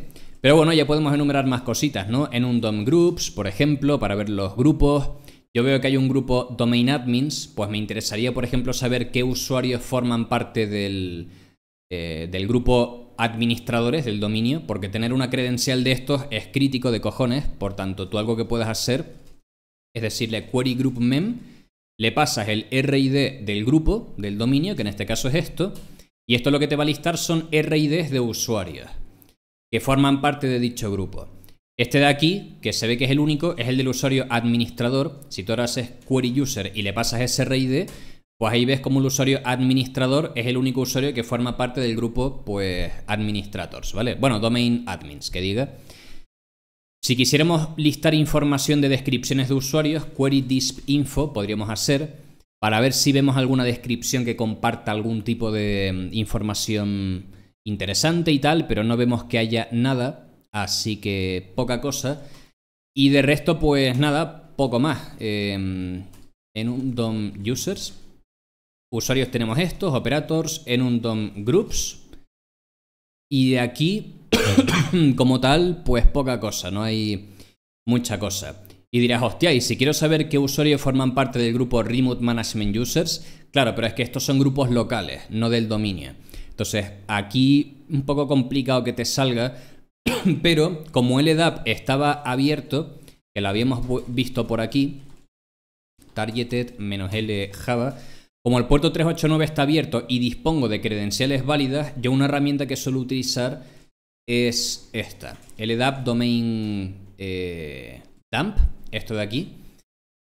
Pero bueno, ya podemos enumerar más cositas, ¿no? En un DOM Groups, por ejemplo, para ver los grupos yo veo que hay un grupo domain admins, pues me interesaría, por ejemplo, saber qué usuarios forman parte eh, del, grupo administradores del dominio, porque tener una credencial de estos es crítico de cojones, por tanto, tú algo que puedes hacer es decirle query group mem, le pasas el RID del grupo, del dominio, que en este caso es esto, y esto lo que te va a listar son RIDs de usuarios que forman parte de dicho grupo. Este de aquí, que se ve que es el único, es el del usuario administrador. Si tú ahora haces query user y le pasas ese pues ahí ves como el usuario administrador es el único usuario que forma parte del grupo, pues, administrators, ¿vale? Bueno, domain admins, que diga. Si quisiéramos listar información de descripciones de usuarios, query disp info podríamos hacer para ver si vemos alguna descripción que comparta algún tipo de mm, información interesante y tal, pero no vemos que haya nada. Así que poca cosa. Y de resto, pues nada, poco más. Em, en un DOM users, usuarios tenemos estos, operators, en un DOM groups. Y de aquí, como tal, pues poca cosa, no hay mucha cosa. Y dirás, hostia, y si quiero saber qué usuarios forman parte del grupo Remote Management Users, claro, pero es que estos son grupos locales, no del dominio. Entonces, aquí un poco complicado que te salga, Pero como el estaba abierto, que lo habíamos visto por aquí, targeted -l java, como el puerto 389 está abierto y dispongo de credenciales válidas, yo una herramienta que suelo utilizar es esta, el EDAP domain eh, dump, esto de aquí.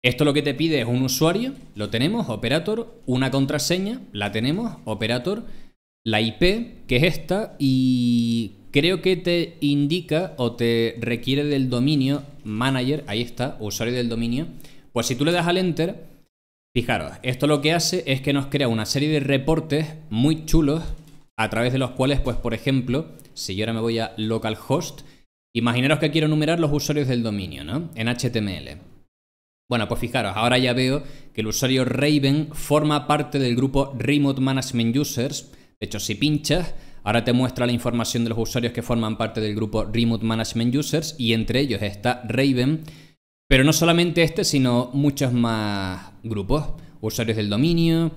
Esto lo que te pide es un usuario, lo tenemos, operator, una contraseña, la tenemos, operator, la IP, que es esta, y Creo que te indica o te requiere del dominio manager, ahí está, usuario del dominio. Pues si tú le das al enter, fijaros, esto lo que hace es que nos crea una serie de reportes muy chulos a través de los cuales, pues por ejemplo, si yo ahora me voy a localhost, imaginaros que quiero numerar los usuarios del dominio, ¿no? En HTML. Bueno, pues fijaros, ahora ya veo que el usuario Raven forma parte del grupo Remote Management Users. De hecho, si pinchas, Ahora te muestra la información de los usuarios que forman parte del grupo Remote Management Users y entre ellos está Raven, pero no solamente este, sino muchos más grupos, usuarios del dominio,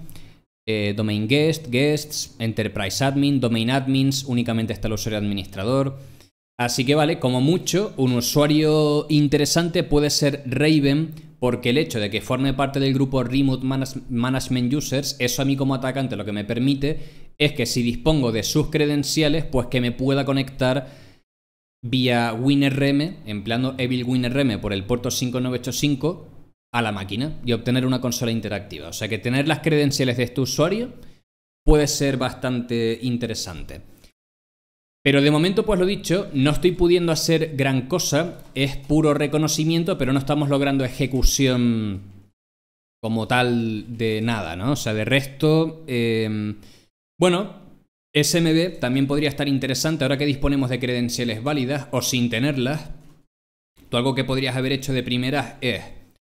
eh, domain guest, guests, enterprise admin, domain admins, únicamente está el usuario administrador. Así que vale, como mucho, un usuario interesante puede ser Raven, porque el hecho de que forme parte del grupo Remote Management Users, eso a mí como atacante lo que me permite es que si dispongo de sus credenciales, pues que me pueda conectar vía WinRM, empleando Evil WinRM por el puerto 5985 a la máquina y obtener una consola interactiva. O sea que tener las credenciales de este usuario puede ser bastante interesante. Pero de momento, pues lo dicho, no estoy pudiendo hacer gran cosa, es puro reconocimiento, pero no estamos logrando ejecución como tal de nada, ¿no? O sea, de resto... Eh, bueno, SMB también podría estar interesante ahora que disponemos de credenciales válidas o sin tenerlas. Tú algo que podrías haber hecho de primeras es,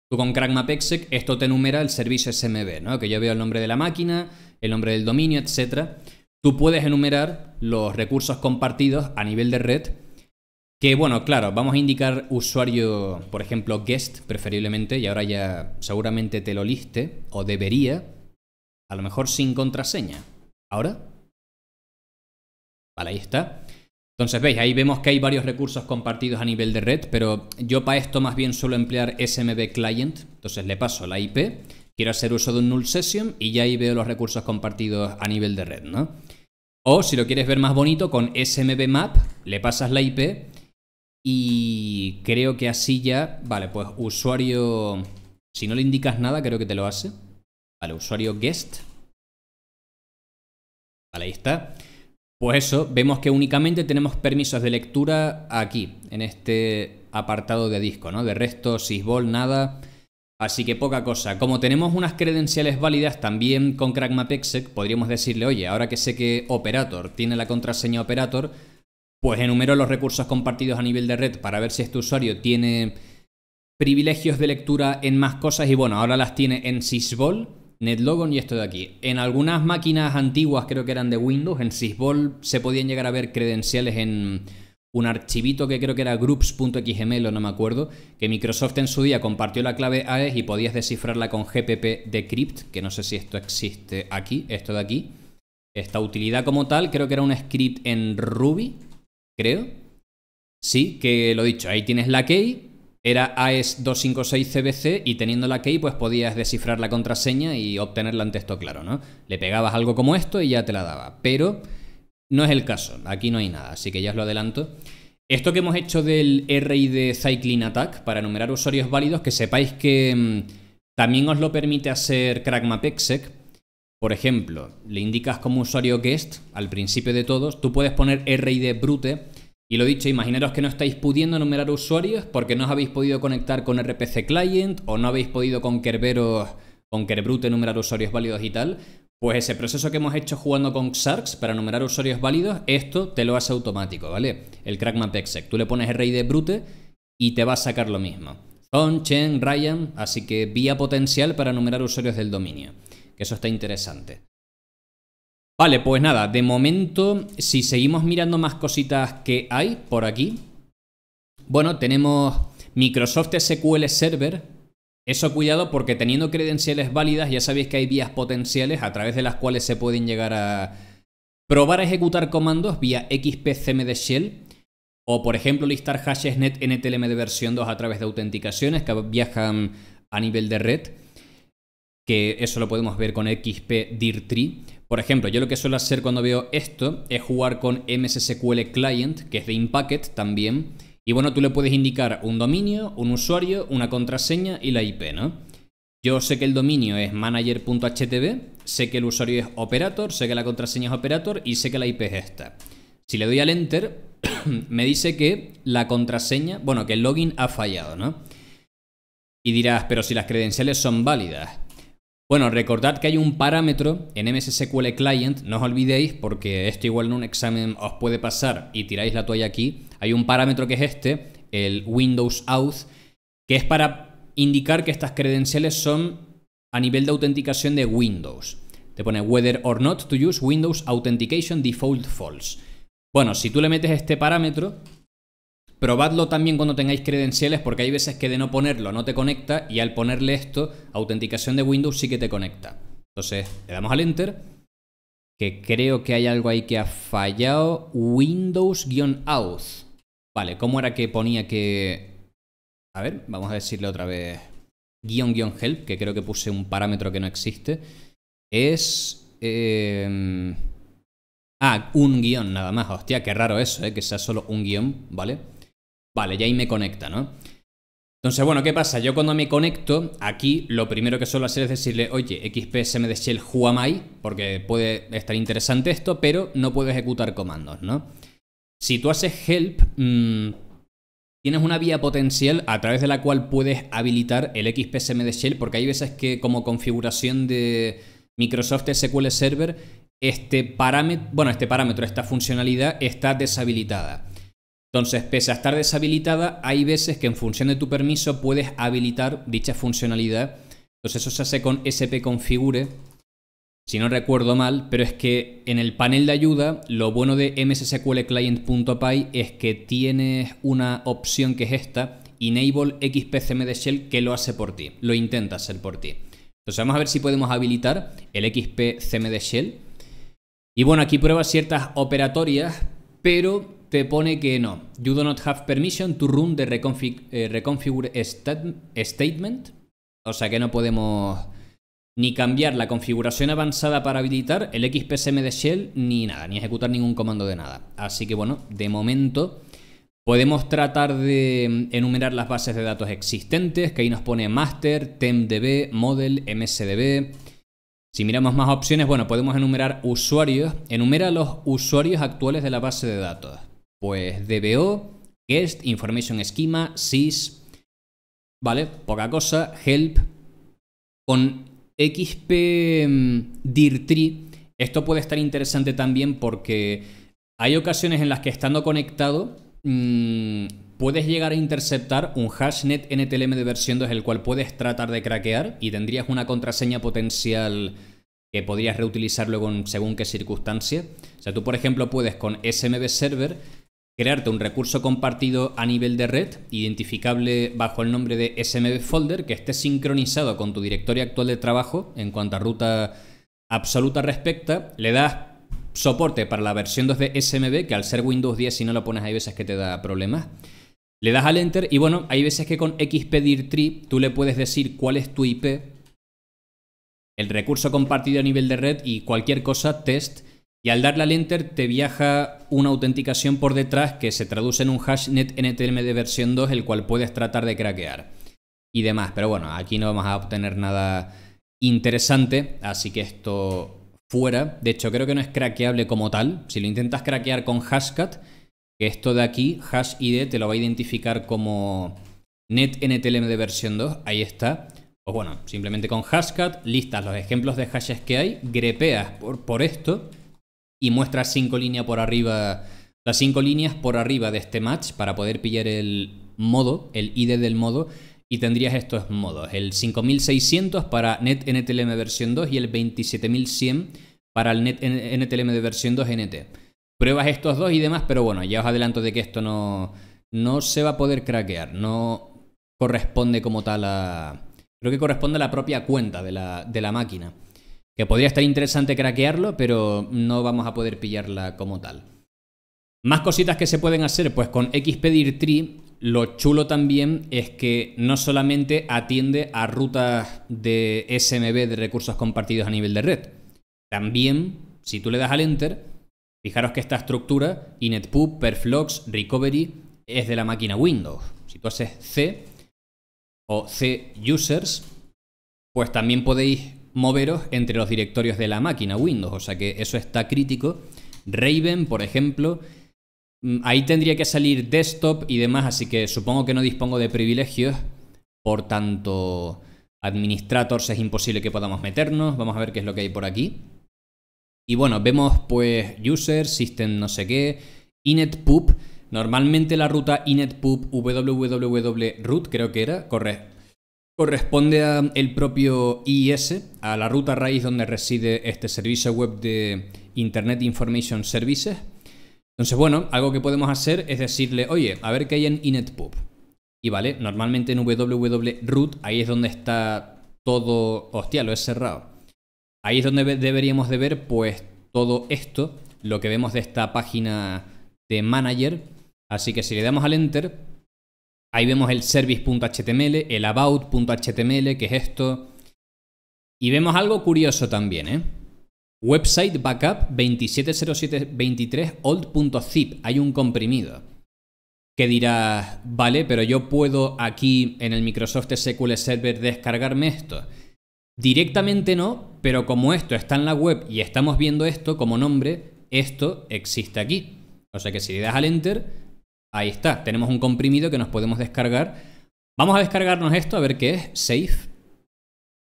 tú con CrackMapExec, esto te enumera el servicio SMB, ¿no? Que yo veo el nombre de la máquina, el nombre del dominio, etc. Tú puedes enumerar los recursos compartidos a nivel de red. Que bueno, claro, vamos a indicar usuario, por ejemplo, guest, preferiblemente, y ahora ya seguramente te lo liste, o debería, a lo mejor sin contraseña, Ahora. Vale, ahí está. Entonces, veis, ahí vemos que hay varios recursos compartidos a nivel de red, pero yo para esto más bien suelo emplear SMB Client. Entonces le paso la IP, quiero hacer uso de un null session y ya ahí veo los recursos compartidos a nivel de red, ¿no? O si lo quieres ver más bonito, con SMB Map le pasas la IP y creo que así ya, vale, pues usuario, si no le indicas nada, creo que te lo hace. Vale, usuario guest Vale, ahí está. Pues eso, vemos que únicamente tenemos permisos de lectura aquí, en este apartado de disco, ¿no? De resto, sysvol, nada. Así que poca cosa. Como tenemos unas credenciales válidas también con CrackMapExec, podríamos decirle, oye, ahora que sé que Operator tiene la contraseña Operator, pues enumero los recursos compartidos a nivel de red para ver si este usuario tiene privilegios de lectura en más cosas y bueno, ahora las tiene en Sysvol NetLogon y esto de aquí. En algunas máquinas antiguas, creo que eran de Windows, en Sysbol se podían llegar a ver credenciales en un archivito que creo que era groups.xml o no me acuerdo, que Microsoft en su día compartió la clave AES y podías descifrarla con GPP decrypt, que no sé si esto existe aquí, esto de aquí. Esta utilidad como tal, creo que era un script en Ruby, creo. Sí, que lo he dicho, ahí tienes la key, era AES256CBC y teniendo la key pues podías descifrar la contraseña y obtenerla en texto claro, ¿no? Le pegabas algo como esto y ya te la daba, pero no es el caso, aquí no hay nada, así que ya os lo adelanto. Esto que hemos hecho del RID Cycling Attack para enumerar usuarios válidos, que sepáis que mm, también os lo permite hacer CrackMapExec. Por ejemplo, le indicas como usuario guest al principio de todos, tú puedes poner RID Brute y lo dicho, imaginaros que no estáis pudiendo enumerar usuarios porque no os habéis podido conectar con RPC Client o no habéis podido con Kerberos, con Kerbrute, enumerar usuarios válidos y tal. Pues ese proceso que hemos hecho jugando con Xarx para enumerar usuarios válidos, esto te lo hace automático, ¿vale? El crackmap exec. Tú le pones RID Brute y te va a sacar lo mismo. Zon, Chen, Ryan, así que vía potencial para enumerar usuarios del dominio. Que eso está interesante. Vale, pues nada, de momento, si seguimos mirando más cositas que hay por aquí, bueno, tenemos Microsoft SQL Server. Eso cuidado porque teniendo credenciales válidas ya sabéis que hay vías potenciales a través de las cuales se pueden llegar a probar a ejecutar comandos vía XPCMD Shell o por ejemplo listar hashes net NTLM de versión 2 a través de autenticaciones que viajan a nivel de red que eso lo podemos ver con XP DIR por ejemplo, yo lo que suelo hacer cuando veo esto es jugar con MSSQL Client, que es de Impacket también. Y bueno, tú le puedes indicar un dominio, un usuario, una contraseña y la IP, ¿no? Yo sé que el dominio es manager.htb, sé que el usuario es operator, sé que la contraseña es operator y sé que la IP es esta. Si le doy al enter, me dice que la contraseña, bueno, que el login ha fallado, ¿no? Y dirás, pero si las credenciales son válidas. Bueno, recordad que hay un parámetro en MSSQL Client, no os olvidéis, porque esto igual en un examen os puede pasar y tiráis la toalla aquí. Hay un parámetro que es este, el Windows Auth, que es para indicar que estas credenciales son a nivel de autenticación de Windows. Te pone whether or not to use Windows Authentication Default False. Bueno, si tú le metes este parámetro, Probadlo también cuando tengáis credenciales porque hay veces que de no ponerlo no te conecta y al ponerle esto, autenticación de Windows sí que te conecta. Entonces, le damos al Enter, que creo que hay algo ahí que ha fallado. Windows-auth. Vale, ¿cómo era que ponía que... A ver, vamos a decirle otra vez. Guión-help, que creo que puse un parámetro que no existe. Es... Em, ah, un guión nada más. Hostia, qué raro eso, eh, que sea solo un guión, ¿vale? Vale, ya ahí me conecta, ¿no? Entonces, bueno, ¿qué pasa? Yo cuando me conecto, aquí lo primero que suelo hacer es decirle, oye, xpsm de shell huamai, porque puede estar interesante esto, pero no puedo ejecutar comandos, ¿no? Si tú haces help, mm, tienes una vía potencial a través de la cual puedes habilitar el xpsm shell, porque hay veces que como configuración de Microsoft SQL Server, este parámetro, bueno, este parámetro, esta funcionalidad está deshabilitada. Entonces, pese a estar deshabilitada, hay veces que en función de tu permiso puedes habilitar dicha funcionalidad. Entonces, eso se hace con spconfigure, si no recuerdo mal, pero es que en el panel de ayuda, lo bueno de mssqlclient.py es que tienes una opción que es esta, enable xpcm de shell, que lo hace por ti, lo intenta hacer por ti. Entonces vamos a ver si podemos habilitar el xpcm de shell. Y bueno, aquí prueba ciertas operatorias, pero te pone que no. You do not have permission to run the eh, reconfigure statement. O sea que no podemos ni cambiar la configuración avanzada para habilitar el XPSM de Shell ni nada, ni ejecutar ningún comando de nada. Así que bueno, de momento podemos tratar de mm, enumerar las bases de datos existentes, que ahí nos pone master, temdb, model, msdb. Si miramos más opciones, bueno, podemos enumerar usuarios. Enumera los usuarios actuales de la base de datos. Pues DBO, Guest, Information Schema, Sys... ¿vale? Poca cosa, Help. Con XP mm, Dir Tree, esto puede estar interesante también porque hay ocasiones en las que estando conectado mm, puedes llegar a interceptar un hashnet NTLM de versión 2, el cual puedes tratar de craquear y tendrías una contraseña potencial que podrías reutilizar luego según qué circunstancia. O sea, tú, por ejemplo, puedes con SMB Server crearte un recurso compartido a nivel de red, identificable bajo el nombre de SMB Folder, que esté sincronizado con tu directorio actual de trabajo en cuanto a ruta absoluta respecta, le das soporte para la versión 2 de SMB, que al ser Windows 10 si no lo pones hay veces que te da problemas. Le das al enter y bueno, hay veces que con xpdirtree tú le puedes decir cuál es tu IP, el recurso compartido a nivel de red y cualquier cosa, test, y al darle al Enter te viaja una autenticación por detrás que se traduce en un net NTM de versión 2, el cual puedes tratar de craquear y demás. Pero bueno, aquí no vamos a obtener nada interesante, así que esto fuera. De hecho, creo que no es craqueable como tal. Si lo intentas craquear con hashcat, que esto de aquí, hash ID, te lo va a identificar como net netntlm de versión 2, ahí está. Pues bueno, simplemente con hashcat listas los ejemplos de hashes que hay, grepeas por, por esto y muestra cinco líneas por arriba, las cinco líneas por arriba de este match para poder pillar el modo, el ID del modo. Y tendrías estos modos, el 5600 para NetNTLM versión 2 y el 27100 para el NetNTLM de versión 2 NT. Pruebas estos dos y demás, pero bueno, ya os adelanto de que esto no, no se va a poder craquear, no corresponde como tal a... Creo que corresponde a la propia cuenta de la, de la máquina podría estar interesante craquearlo, pero no vamos a poder pillarla como tal. Más cositas que se pueden hacer, pues con Xpedir Tree lo chulo también es que no solamente atiende a rutas de SMB de recursos compartidos a nivel de red. También, si tú le das al Enter, fijaros que esta estructura, inetpub, perflux, recovery, es de la máquina Windows. Si tú haces C o C users, pues también podéis moveros entre los directorios de la máquina Windows, o sea que eso está crítico. Raven, por ejemplo, mm, ahí tendría que salir desktop y demás, así que supongo que no dispongo de privilegios, por tanto, administrators es imposible que podamos meternos, vamos a ver qué es lo que hay por aquí. Y bueno, vemos pues user, system no sé qué, inetpub, Normalmente la ruta inetpub www creo que era, correcto Corresponde a el propio IIS, a la ruta raíz donde reside este servicio web de Internet Information Services. Entonces, bueno, algo que podemos hacer es decirle, oye, a ver qué hay en inetpub. Y vale, normalmente en www.root, ahí es donde está todo... Hostia, lo he cerrado. Ahí es donde deberíamos de ver, pues, todo esto, lo que vemos de esta página de manager. Así que si le damos al enter, Ahí vemos el service.html, el about.html, que es esto. Y vemos algo curioso también, ¿eh? Website backup 270723old.zip. Hay un comprimido. Que dirás, vale, pero yo puedo aquí en el Microsoft SQL Server descargarme esto. Directamente no, pero como esto está en la web y estamos viendo esto como nombre, esto existe aquí. O sea que si le das al enter, Ahí está, tenemos un comprimido que nos podemos descargar. Vamos a descargarnos esto, a ver qué es, save.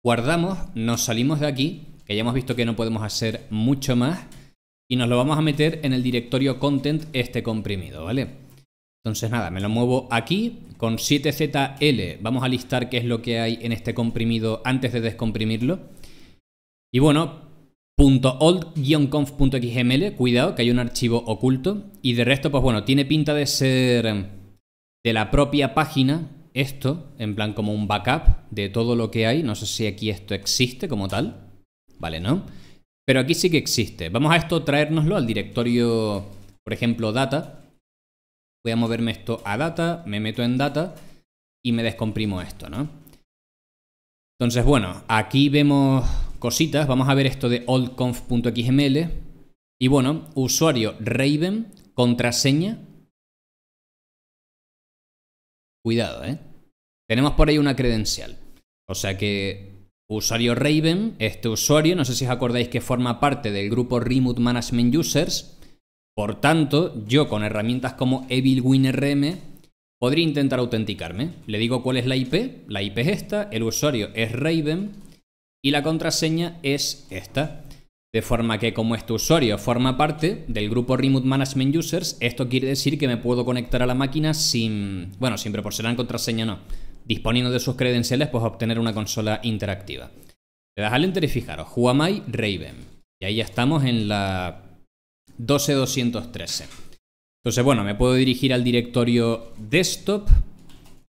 Guardamos, nos salimos de aquí, que ya hemos visto que no podemos hacer mucho más, y nos lo vamos a meter en el directorio content este comprimido, ¿vale? Entonces nada, me lo muevo aquí, con 7ZL vamos a listar qué es lo que hay en este comprimido antes de descomprimirlo. Y bueno, .old-conf.xml, cuidado, que hay un archivo oculto. Y de resto, pues bueno, tiene pinta de ser em, de la propia página esto, en plan como un backup de todo lo que hay. No sé si aquí esto existe como tal. Vale, ¿no? Pero aquí sí que existe. Vamos a esto traérnoslo al directorio, por ejemplo, data. Voy a moverme esto a data, me meto en data y me descomprimo esto, ¿no? Entonces, bueno, aquí vemos cositas, vamos a ver esto de oldconf.xml. Y bueno, usuario Raven, contraseña. Cuidado, ¿eh? Tenemos por ahí una credencial. O sea que usuario Raven, este usuario, no sé si os acordáis que forma parte del grupo Remote Management Users. Por tanto, yo con herramientas como EvilWinRM podría intentar autenticarme. Le digo cuál es la IP, la IP es esta, el usuario es Raven y la contraseña es esta. De forma que como este usuario forma parte del grupo Remote Management Users, esto quiere decir que me puedo conectar a la máquina sin, bueno, sin proporcionar contraseña no. Disponiendo de sus credenciales, pues obtener una consola interactiva. Le das al enter y fijaros, Huamai Raven. Y ahí ya estamos en la 12213. Entonces, bueno, me puedo dirigir al directorio desktop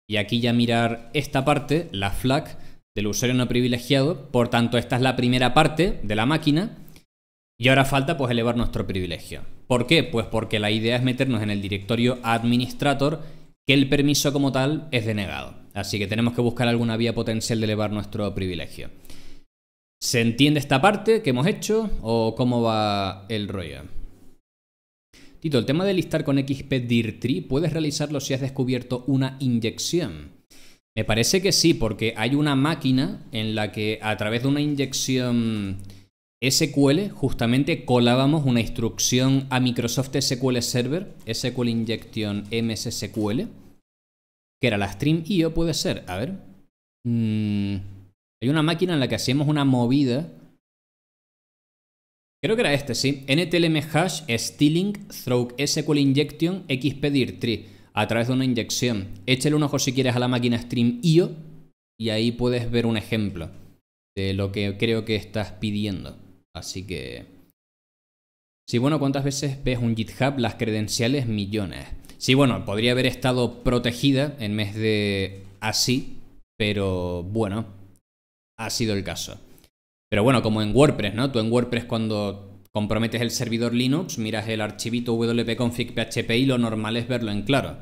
y aquí ya mirar esta parte, la flag, del usuario no privilegiado. Por tanto, esta es la primera parte de la máquina. Y ahora falta pues elevar nuestro privilegio. ¿Por qué? Pues porque la idea es meternos en el directorio administrator que el permiso como tal es denegado. Así que tenemos que buscar alguna vía potencial de elevar nuestro privilegio. ¿Se entiende esta parte que hemos hecho o cómo va el rollo? Tito, el tema de listar con XP puedes realizarlo si has descubierto una inyección. Me parece que sí, porque hay una máquina en la que a través de una inyección SQL justamente colábamos una instrucción a Microsoft SQL Server, SQL Injection MSSQL, que era la stream IO, puede ser. A ver. Mm, hay una máquina en la que hacíamos una movida. Creo que era este, sí. NTLM hash stealing throw SQL injection xpedir tree a través de una inyección. Échale un ojo si quieres a la máquina Stream IO y ahí puedes ver un ejemplo de lo que creo que estás pidiendo. Así que... Sí, bueno, ¿cuántas veces ves un GitHub? Las credenciales, millones. Sí, bueno, podría haber estado protegida en vez de así, pero bueno, ha sido el caso. Pero bueno, como en WordPress, ¿no? Tú en WordPress cuando Comprometes el servidor Linux, miras el archivito wp y lo normal es verlo en claro.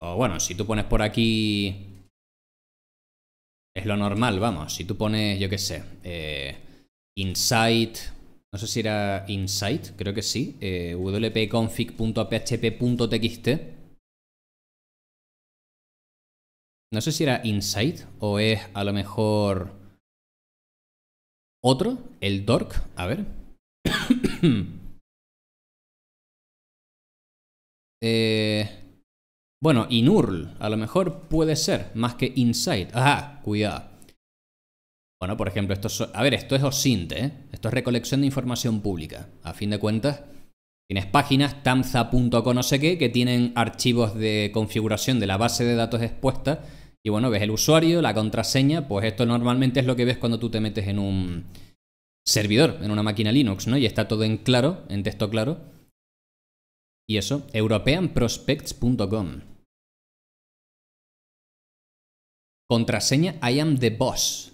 O bueno, si tú pones por aquí... Es lo normal, vamos. Si tú pones, yo qué sé, eh, insight... No sé si era insight, creo que sí. Eh, No sé si era insight o es a lo mejor... Otro, el dork, a ver. Eh, bueno, Inurl, a lo mejor puede ser, más que Insight. Ajá, ah, cuidado. Bueno, por ejemplo, esto es, a ver, esto es OSINT, ¿eh? Esto es recolección de información pública. A fin de cuentas, tienes páginas, tamza.co no sé qué, que tienen archivos de configuración de la base de datos expuesta. Y bueno, ves el usuario, la contraseña, pues esto normalmente es lo que ves cuando tú te metes en un servidor en una máquina Linux, ¿no? Y está todo en claro, en texto claro. Y eso, europeanprospects.com. Contraseña I am the boss.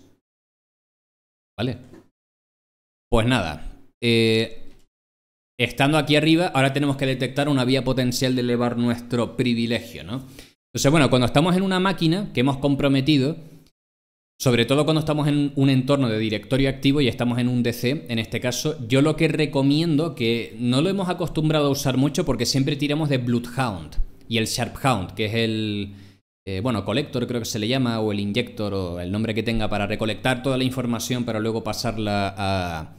¿Vale? Pues nada. Eh, estando aquí arriba, ahora tenemos que detectar una vía potencial de elevar nuestro privilegio, ¿no? Entonces, bueno, cuando estamos en una máquina que hemos comprometido, sobre todo cuando estamos en un entorno de directorio activo y estamos en un DC, en este caso, yo lo que recomiendo, que no lo hemos acostumbrado a usar mucho porque siempre tiramos de Bloodhound y el Sharphound, que es el, eh, bueno, collector creo que se le llama, o el inyector, o el nombre que tenga para recolectar toda la información para luego pasarla a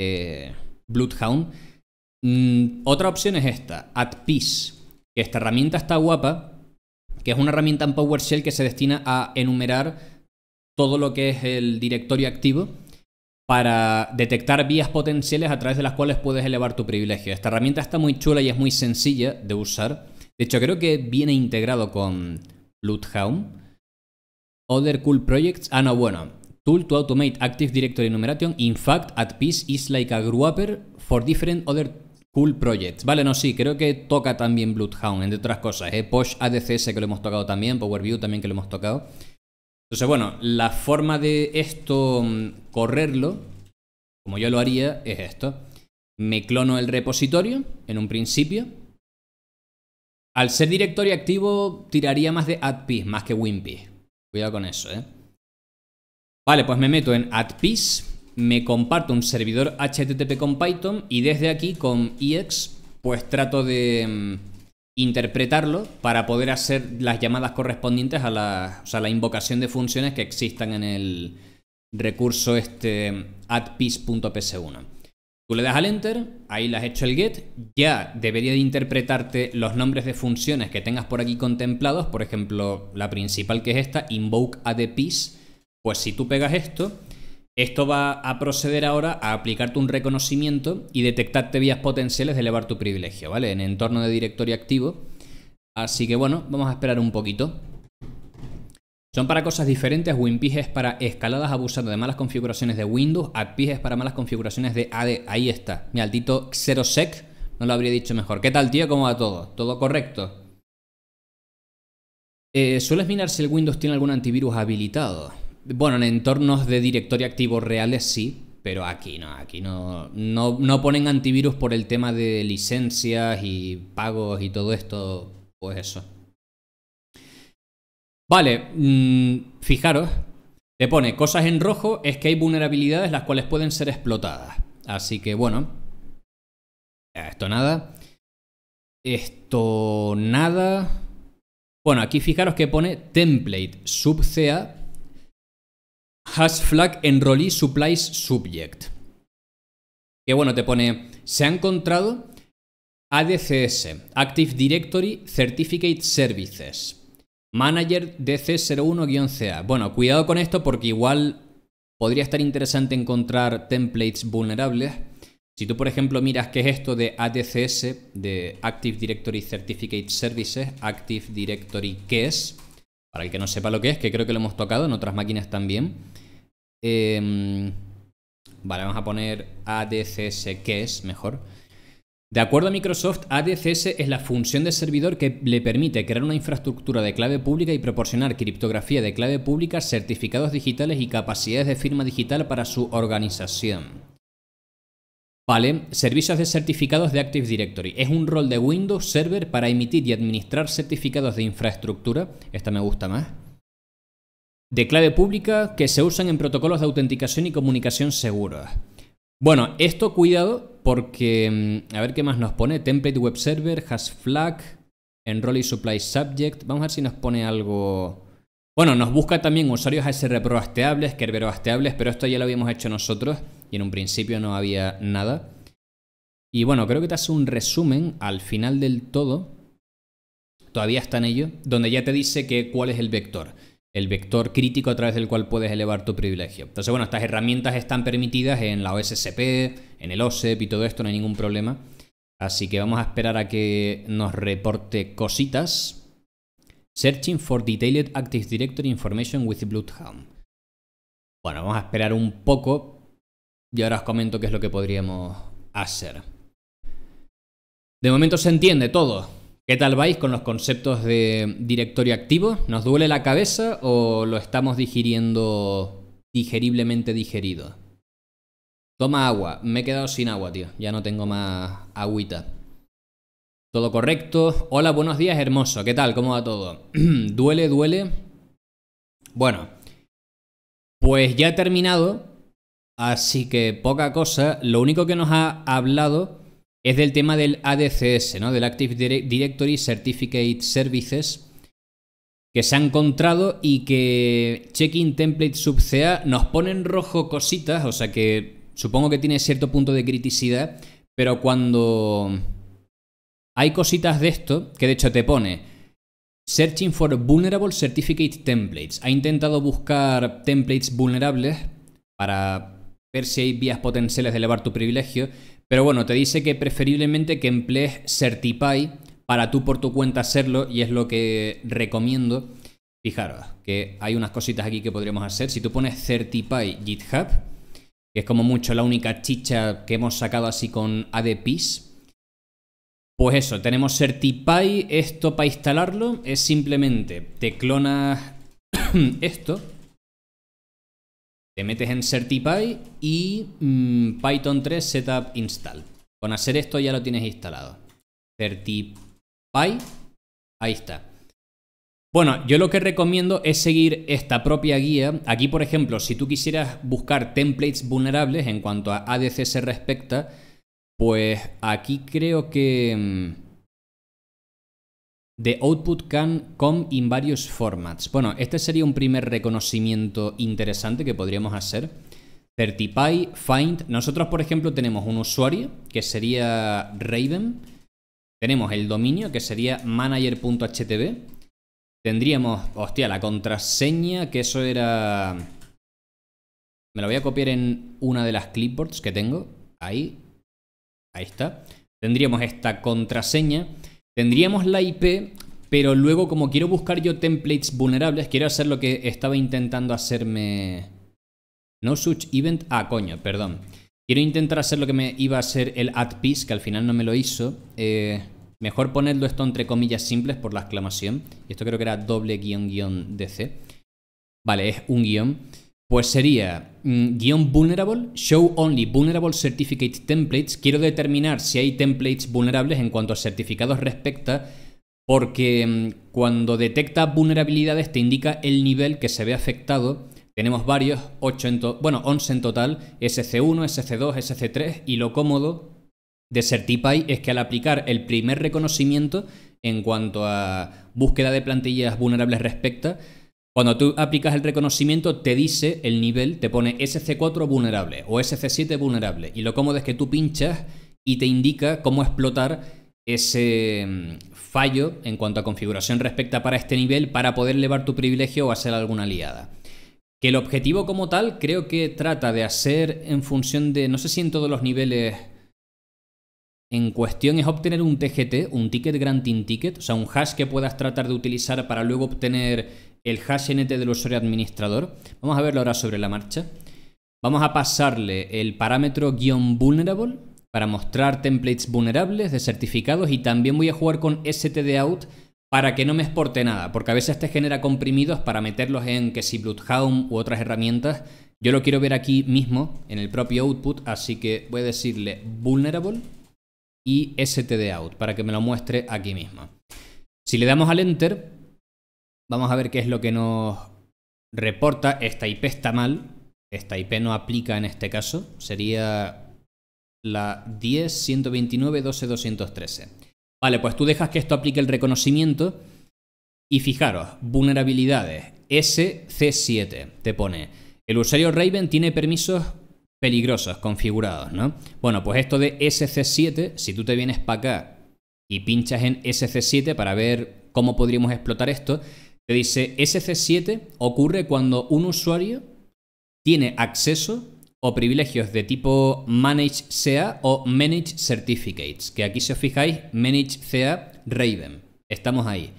eh, Bloodhound. Mm, otra opción es esta, At Peace, que esta herramienta está guapa, que es una herramienta en PowerShell que se destina a enumerar todo lo que es el directorio activo para detectar vías potenciales a través de las cuales puedes elevar tu privilegio. Esta herramienta está muy chula y es muy sencilla de usar. De hecho, creo que viene integrado con Bloodhound. Other cool projects. Ah, no, bueno. Tool to automate Active Directory enumeration. In fact, at peace is like a grouper for different other cool projects. Vale, no, sí, creo que toca también Bloodhound, entre otras cosas. ¿eh? Posh ADCS que lo hemos tocado también, PowerView también que lo hemos tocado. Entonces, bueno, la forma de esto mm, correrlo, como yo lo haría, es esto. Me clono el repositorio en un principio. Al ser directorio activo, tiraría más de adpis, más que winpis. Cuidado con eso, ¿eh? Vale, pues me meto en adpis, me comparto un servidor HTTP con Python y desde aquí con EX, pues trato de mm, interpretarlo para poder hacer las llamadas correspondientes a la, o sea, la invocación de funciones que existan en el recurso este 1 Tú le das al enter, ahí le has hecho el get, ya debería de interpretarte los nombres de funciones que tengas por aquí contemplados, por ejemplo, la principal que es esta, invoke pues si tú pegas esto, esto va a proceder ahora a aplicarte un reconocimiento y detectarte vías potenciales de elevar tu privilegio, ¿vale? En entorno de directorio activo. Así que bueno, vamos a esperar un poquito. Son para cosas diferentes, WinPig es para escaladas abusando de malas configuraciones de Windows, AdPig es para malas configuraciones de AD, ahí está, mi altito XeroSec, no lo habría dicho mejor. ¿Qué tal tío? ¿Cómo va todo? ¿Todo correcto? Eh, ¿Sueles mirar si el Windows tiene algún antivirus habilitado? Bueno, en entornos de directorio activo reales sí, pero aquí no, aquí no, no, no, ponen antivirus por el tema de licencias y pagos y todo esto, pues eso. Vale, mm, fijaros, te pone cosas en rojo, es que hay vulnerabilidades las cuales pueden ser explotadas. Así que bueno, esto nada, esto nada. Bueno, aquí fijaros que pone template subca has flag enrollee supplies subject. Que bueno, te pone, se ha encontrado ADCS, Active Directory Certificate Services, Manager DC01-CA. Bueno, cuidado con esto porque igual podría estar interesante encontrar templates vulnerables. Si tú, por ejemplo, miras qué es esto de ADCS, de Active Directory Certificate Services, Active Directory, ¿qué es? Para el que no sepa lo que es, que creo que lo hemos tocado en otras máquinas también. Em, vale, vamos a poner ADCS, que es mejor. De acuerdo a Microsoft, ADCS es la función de servidor que le permite crear una infraestructura de clave pública y proporcionar criptografía de clave pública, certificados digitales y capacidades de firma digital para su organización. Vale, servicios de certificados de Active Directory. Es un rol de Windows Server para emitir y administrar certificados de infraestructura. Esta me gusta más. De clave pública que se usan en protocolos de autenticación y comunicación seguros. Bueno, esto cuidado porque, mm, a ver qué más nos pone. Template Web Server, Hash Flag, Enroll y Supply Subject. Vamos a ver si nos pone algo bueno, nos busca también usuarios Kerbero hasteables, pero esto ya lo habíamos hecho nosotros y en un principio no había nada. Y bueno, creo que te hace un resumen al final del todo, todavía está en ello, donde ya te dice que cuál es el vector, el vector crítico a través del cual puedes elevar tu privilegio. Entonces, bueno, estas herramientas están permitidas en la OSCP, en el OSEP y todo esto, no hay ningún problema. Así que vamos a esperar a que nos reporte cositas. Searching for Detailed Active Directory Information with Bloodhound. Bueno, vamos a esperar un poco y ahora os comento qué es lo que podríamos hacer. De momento se entiende todo. ¿Qué tal vais con los conceptos de directorio activo? ¿Nos duele la cabeza o lo estamos digiriendo digeriblemente digerido? Toma agua. Me he quedado sin agua, tío. Ya no tengo más agüita. Todo correcto. Hola, buenos días, hermoso. ¿Qué tal? ¿Cómo va todo? duele, duele. Bueno, pues ya he terminado. Así que poca cosa. Lo único que nos ha hablado es del tema del ADCS, ¿no? Del Active Directory Certificate Services. Que se ha encontrado y que Checking Template Sub CA nos pone en rojo cositas. O sea que supongo que tiene cierto punto de criticidad. Pero cuando hay cositas de esto que de hecho te pone Searching for Vulnerable Certificate Templates. Ha intentado buscar templates vulnerables para ver si hay vías potenciales de elevar tu privilegio, pero bueno, te dice que preferiblemente que emplees Certify para tú por tu cuenta hacerlo y es lo que recomiendo. Fijaros que hay unas cositas aquí que podríamos hacer. Si tú pones Certify GitHub, que es como mucho la única chicha que hemos sacado así con ADPs, pues eso, tenemos Certipy. esto para instalarlo es simplemente te clonas esto, te metes en Certipy y mm, Python 3 Setup Install. Con hacer esto ya lo tienes instalado. Certipy. ahí está. Bueno, yo lo que recomiendo es seguir esta propia guía. Aquí, por ejemplo, si tú quisieras buscar templates vulnerables en cuanto a ADC se respecta, pues aquí creo que... The mm, output can come in various formats. Bueno, este sería un primer reconocimiento interesante que podríamos hacer. Certify, find. Nosotros, por ejemplo, tenemos un usuario que sería Raven. Tenemos el dominio que sería manager.htb. Tendríamos, hostia, la contraseña, que eso era... Me lo voy a copiar en una de las clipboards que tengo. Ahí. Ahí está. Tendríamos esta contraseña. Tendríamos la IP, pero luego como quiero buscar yo templates vulnerables, quiero hacer lo que estaba intentando hacerme... No such event... Ah, coño, perdón. Quiero intentar hacer lo que me iba a hacer el at piece, que al final no me lo hizo. Eh, mejor ponerlo esto entre comillas simples por la exclamación. Y esto creo que era doble guión guión DC. Vale, es un guión. Pues sería mm, guión vulnerable, show only vulnerable certificate templates. Quiero determinar si hay templates vulnerables en cuanto a certificados respecta, porque mm, cuando detecta vulnerabilidades te indica el nivel que se ve afectado. Tenemos varios, 8 bueno, 11 en total, SC1, SC2, SC3 y lo cómodo de Certipy es que al aplicar el primer reconocimiento en cuanto a búsqueda de plantillas vulnerables respecta, cuando tú aplicas el reconocimiento, te dice el nivel, te pone SC4 vulnerable o SC7 vulnerable. Y lo cómodo es que tú pinchas y te indica cómo explotar ese mm, fallo en cuanto a configuración respecta para este nivel para poder elevar tu privilegio o hacer alguna liada. Que el objetivo como tal creo que trata de hacer en función de, no sé si en todos los niveles en cuestión es obtener un TGT, un ticket granting ticket, o sea, un hash que puedas tratar de utilizar para luego obtener el hash nt del usuario administrador. Vamos a verlo ahora sobre la marcha. Vamos a pasarle el parámetro guión vulnerable para mostrar templates vulnerables de certificados y también voy a jugar con stdout para que no me exporte nada, porque a veces te genera comprimidos para meterlos en que si Bloodhound u otras herramientas. Yo lo quiero ver aquí mismo en el propio output, así que voy a decirle vulnerable y stdout para que me lo muestre aquí mismo. Si le damos al enter, Vamos a ver qué es lo que nos reporta. Esta IP está mal. Esta IP no aplica en este caso. Sería la 10, Vale, pues tú dejas que esto aplique el reconocimiento. Y fijaros, vulnerabilidades. SC7 te pone. El usuario Raven tiene permisos peligrosos configurados, ¿no? Bueno, pues esto de SC7, si tú te vienes para acá y pinchas en SC7 para ver cómo podríamos explotar esto, te dice, SC7 ocurre cuando un usuario tiene acceso o privilegios de tipo Manage CA o Manage Certificates, que aquí si os fijáis, Manage CA Raven, estamos ahí.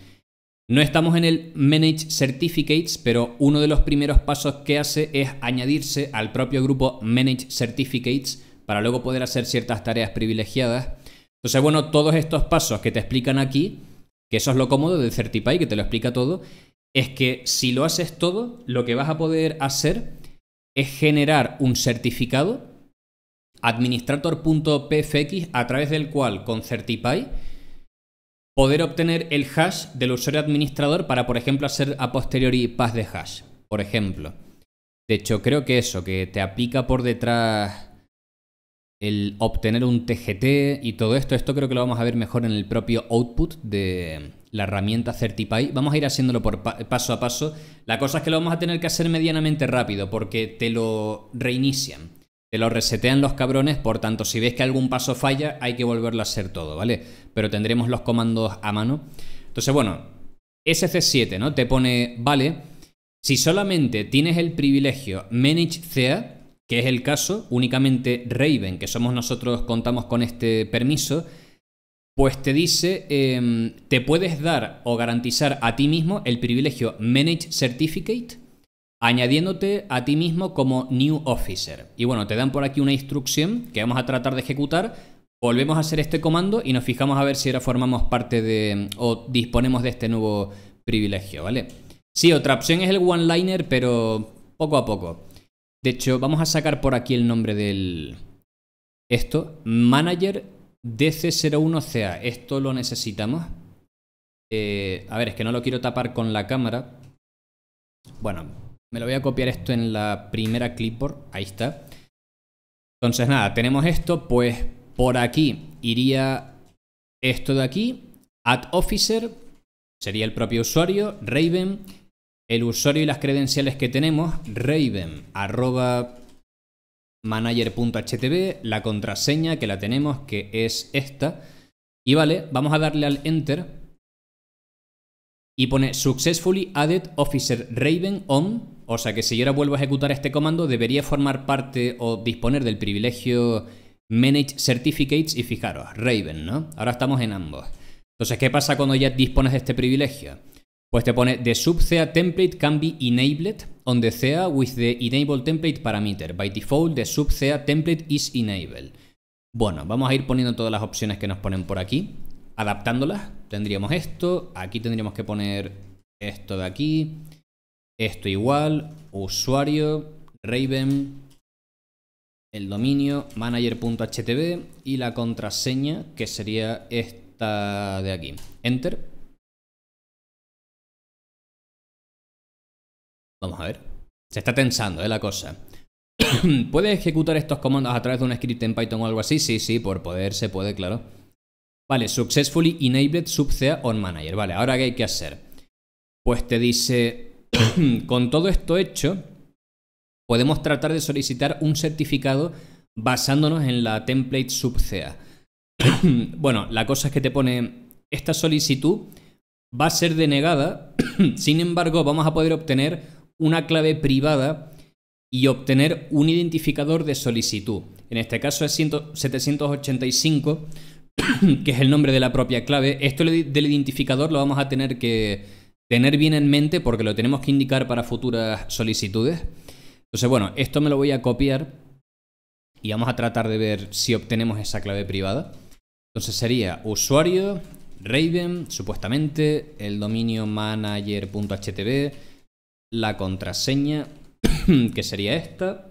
No estamos en el Manage Certificates, pero uno de los primeros pasos que hace es añadirse al propio grupo Manage Certificates para luego poder hacer ciertas tareas privilegiadas. Entonces, bueno, todos estos pasos que te explican aquí que eso es lo cómodo de Certify, que te lo explica todo, es que si lo haces todo, lo que vas a poder hacer es generar un certificado administrator.pfx a través del cual con Certify poder obtener el hash del usuario administrador para, por ejemplo, hacer a posteriori pas de hash, por ejemplo. De hecho, creo que eso, que te aplica por detrás el obtener un TGT y todo esto. Esto creo que lo vamos a ver mejor en el propio output de la herramienta Certify. Vamos a ir haciéndolo paso a paso. La cosa es que lo vamos a tener que hacer medianamente rápido porque te lo reinician. Te lo resetean los cabrones, por tanto, si ves que algún paso falla, hay que volverlo a hacer todo, ¿vale? Pero tendremos los comandos a mano. Entonces, bueno, SC7, ¿no? Te pone, vale, si solamente tienes el privilegio manage CA, que es el caso, únicamente Raven, que somos nosotros, contamos con este permiso, pues te dice, em, te puedes dar o garantizar a ti mismo el privilegio Manage Certificate, añadiéndote a ti mismo como New Officer. Y bueno, te dan por aquí una instrucción que vamos a tratar de ejecutar. Volvemos a hacer este comando y nos fijamos a ver si ahora formamos parte de em, o disponemos de este nuevo privilegio, ¿vale? Sí, otra opción es el one-liner, pero poco a poco. De hecho, vamos a sacar por aquí el nombre del... Esto, Manager DC01CA. Esto lo necesitamos. Eh, a ver, es que no lo quiero tapar con la cámara. Bueno, me lo voy a copiar esto en la primera clipboard. Ahí está. Entonces, nada, tenemos esto. Pues por aquí iría esto de aquí. Ad Officer sería el propio usuario. Raven el usuario y las credenciales que tenemos, raven, arroba manager.htb, la contraseña que la tenemos, que es esta. Y vale, vamos a darle al enter y pone successfully added officer raven on. O sea que si yo ahora vuelvo a ejecutar este comando, debería formar parte o disponer del privilegio manage certificates. Y fijaros, raven, ¿no? Ahora estamos en ambos. Entonces, ¿qué pasa cuando ya dispones de este privilegio? Pues te pone the subCEA template can be enabled on the CEA with the enable template parameter. By default, the subCEA template is enabled. Bueno, vamos a ir poniendo todas las opciones que nos ponen por aquí, adaptándolas. Tendríamos esto, aquí tendríamos que poner esto de aquí, esto igual, usuario, Raven, el dominio, manager.htb y la contraseña que sería esta de aquí. Enter Vamos a ver. Se está tensando, ¿eh? La cosa. ¿Puede ejecutar estos comandos a través de un script en Python o algo así? Sí, sí, por poder se puede, claro. Vale, successfully enabled subcea on manager. Vale, ahora ¿qué hay que hacer? Pues te dice, con todo esto hecho, podemos tratar de solicitar un certificado basándonos en la template subcea. bueno, la cosa es que te pone, esta solicitud va a ser denegada, sin embargo vamos a poder obtener una clave privada y obtener un identificador de solicitud. En este caso es 785, que es el nombre de la propia clave. Esto del identificador lo vamos a tener que tener bien en mente porque lo tenemos que indicar para futuras solicitudes. Entonces, bueno, esto me lo voy a copiar y vamos a tratar de ver si obtenemos esa clave privada. Entonces sería usuario, Raven, supuestamente, el dominio manager.htb, la contraseña, que sería esta.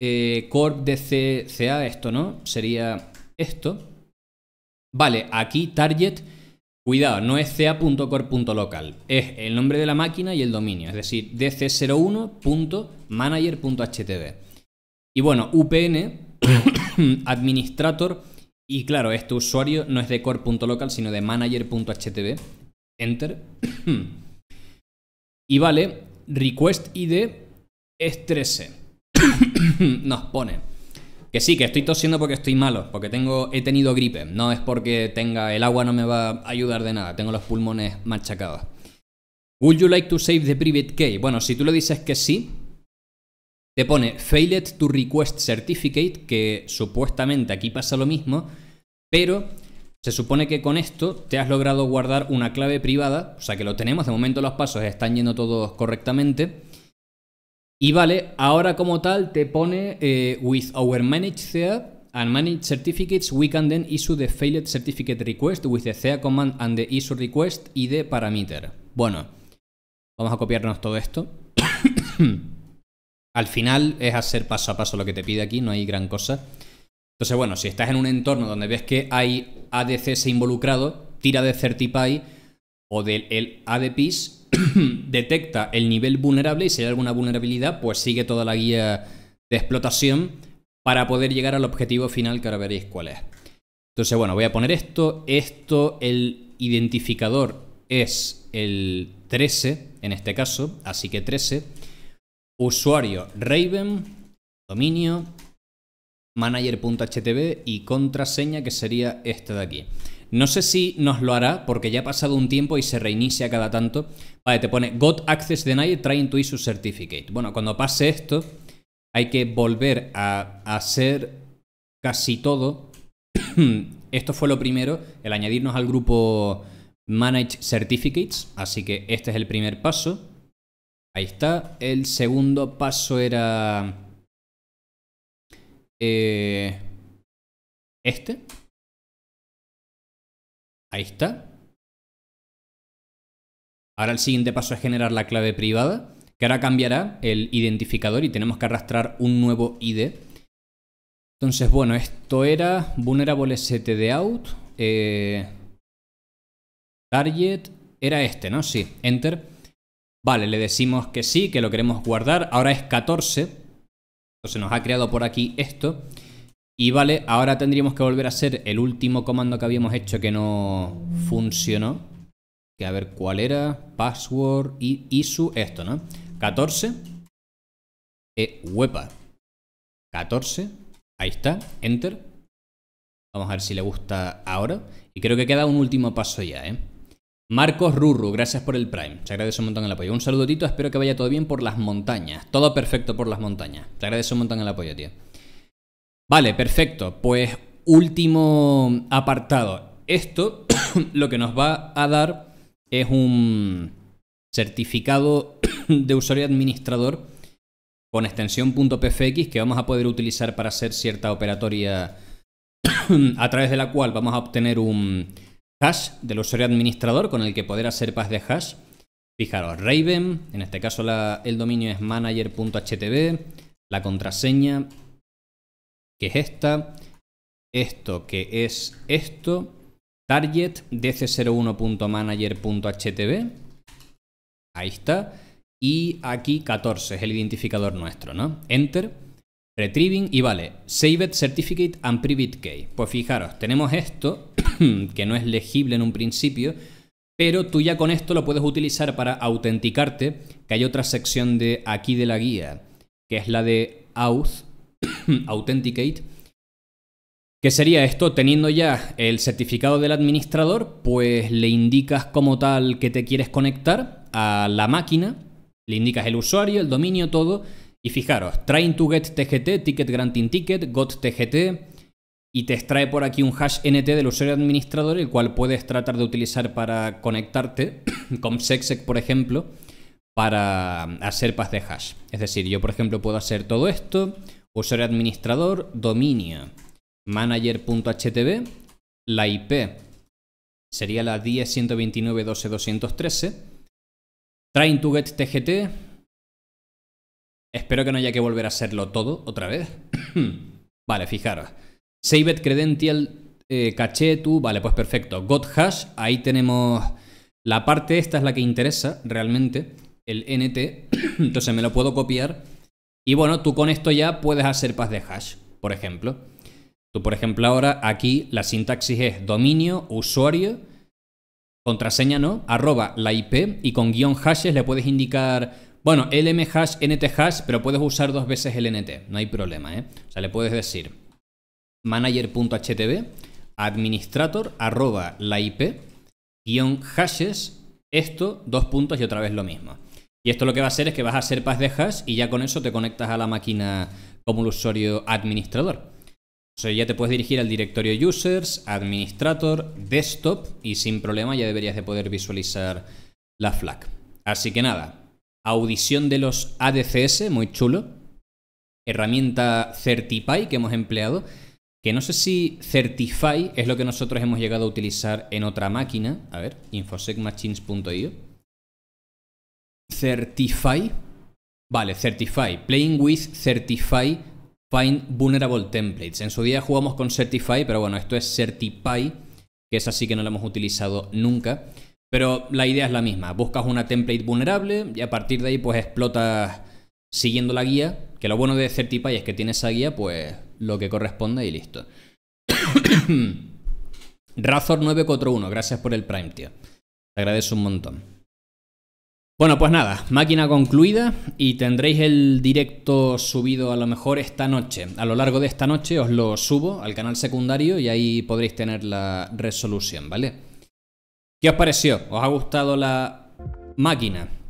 Eh, corp DCCA, esto no, sería esto. Vale, aquí target, cuidado, no es ca.corp.local, es el nombre de la máquina y el dominio, es decir, dc 01managerhtb Y bueno, UPN, administrator, y claro, este usuario no es de core.local, sino de manager.htb. Enter. y vale request ID es 13. Nos pone que sí, que estoy tosiendo porque estoy malo, porque tengo he tenido gripe, no es porque tenga el agua no me va a ayudar de nada, tengo los pulmones machacados. Would you like to save the private key? Bueno, si tú le dices que sí, te pone failed to request certificate, que supuestamente aquí pasa lo mismo, pero se supone que con esto te has logrado guardar una clave privada, o sea que lo tenemos, de momento los pasos están yendo todos correctamente. Y vale, ahora como tal te pone eh, with our managed CEA and managed certificates we can then issue the failed certificate request with the CA command and the issue request y the parameter. Bueno, vamos a copiarnos todo esto. Al final es hacer paso a paso lo que te pide aquí, no hay gran cosa. Entonces, bueno, si estás en un entorno donde ves que hay ADC involucrado, tira de CertiPy o del el ADPIS, detecta el nivel vulnerable y si hay alguna vulnerabilidad, pues sigue toda la guía de explotación para poder llegar al objetivo final que ahora veréis cuál es. Entonces, bueno, voy a poner esto, esto, el identificador es el 13 en este caso, así que 13. Usuario Raven, dominio, manager.htb y contraseña que sería esta de aquí. No sé si nos lo hará porque ya ha pasado un tiempo y se reinicia cada tanto. Vale, te pone got access denied trying to issue certificate. Bueno, cuando pase esto hay que volver a hacer casi todo. esto fue lo primero, el añadirnos al grupo manage certificates, así que este es el primer paso. Ahí está. El segundo paso era eh, este. Ahí está. Ahora el siguiente paso es generar la clave privada, que ahora cambiará el identificador y tenemos que arrastrar un nuevo ID. Entonces, bueno, esto era vulnerable std out eh, target, era este, ¿no? Sí, enter. Vale, le decimos que sí, que lo queremos guardar. Ahora es 14, se nos ha creado por aquí esto. Y vale, ahora tendríamos que volver a hacer el último comando que habíamos hecho que no funcionó. Que a ver cuál era. Password y ISU, esto, ¿no? 14. Eh, wepa. 14. Ahí está. Enter. Vamos a ver si le gusta ahora. Y creo que queda un último paso ya, ¿eh? Marcos Rurru, gracias por el Prime. Te agradezco un montón el apoyo. Un saludotito, Espero que vaya todo bien por las montañas. Todo perfecto por las montañas. Te agradezco un montón el apoyo, tío. Vale, perfecto. Pues último apartado. Esto lo que nos va a dar es un certificado de usuario administrador con extensión .pfx que vamos a poder utilizar para hacer cierta operatoria a través de la cual vamos a obtener un hash del usuario administrador con el que poder hacer PAS de hash. Fijaros, Raven, en este caso el dominio es manager.htb, la contraseña, que es esta, esto que es esto, target dc01.manager.htb, ahí está, y aquí 14 es el identificador nuestro, ¿no? Enter. Retrieving y vale, Saved Certificate and Private Key. Pues fijaros, tenemos esto, que no es legible en un principio, pero tú ya con esto lo puedes utilizar para autenticarte, que hay otra sección de aquí de la guía, que es la de Auth, Authenticate, que sería esto, teniendo ya el certificado del administrador, pues le indicas como tal que te quieres conectar a la máquina, le indicas el usuario, el dominio, todo, y fijaros, trying to get TGT, ticket granting ticket, got TGT, y te extrae por aquí un hash NT del usuario administrador, el cual puedes tratar de utilizar para conectarte, con sexec, por ejemplo, para hacer pas de hash. Es decir, yo, por ejemplo, puedo hacer todo esto, usuario administrador, dominio, manager.htb, la IP sería la 10.129.12.213, trying to get TGT, Espero que no haya que volver a hacerlo todo otra vez. vale, fijaros. it, Credential eh, Caché tú. Vale, pues perfecto. Got Hash. Ahí tenemos la parte. Esta es la que interesa realmente. El NT. Entonces me lo puedo copiar. Y bueno, tú con esto ya puedes hacer pas de hash, por ejemplo. Tú, por ejemplo, ahora aquí la sintaxis es dominio, usuario, contraseña no, arroba la IP y con guión hashes le puedes indicar bueno, lm hash, pero puedes usar dos veces el nt, no hay problema, ¿eh? O sea, le puedes decir manager.htb administrator arroba la IP guión hashes esto, dos puntos y otra vez lo mismo. Y esto lo que va a hacer es que vas a hacer pas de hash y ya con eso te conectas a la máquina como el usuario administrador. O sea, ya te puedes dirigir al directorio users, administrator, desktop y sin problema ya deberías de poder visualizar la flag. Así que nada, Audición de los ADCS, muy chulo. Herramienta Certify que hemos empleado. Que no sé si Certify es lo que nosotros hemos llegado a utilizar en otra máquina. A ver, infosecmachines.io. Certify. Vale, Certify. Playing with Certify Find Vulnerable Templates. En su día jugamos con Certify, pero bueno, esto es Certify, que es así que no lo hemos utilizado nunca. Pero la idea es la misma, buscas una template vulnerable y a partir de ahí pues explotas siguiendo la guía, que lo bueno de CertiPay es que tiene esa guía pues lo que corresponde y listo. Razor 941, gracias por el Prime, tío. Te agradezco un montón. Bueno, pues nada, máquina concluida y tendréis el directo subido a lo mejor esta noche. A lo largo de esta noche os lo subo al canal secundario y ahí podréis tener la resolución, ¿vale? ¿Qué os pareció? ¿Os ha gustado la máquina?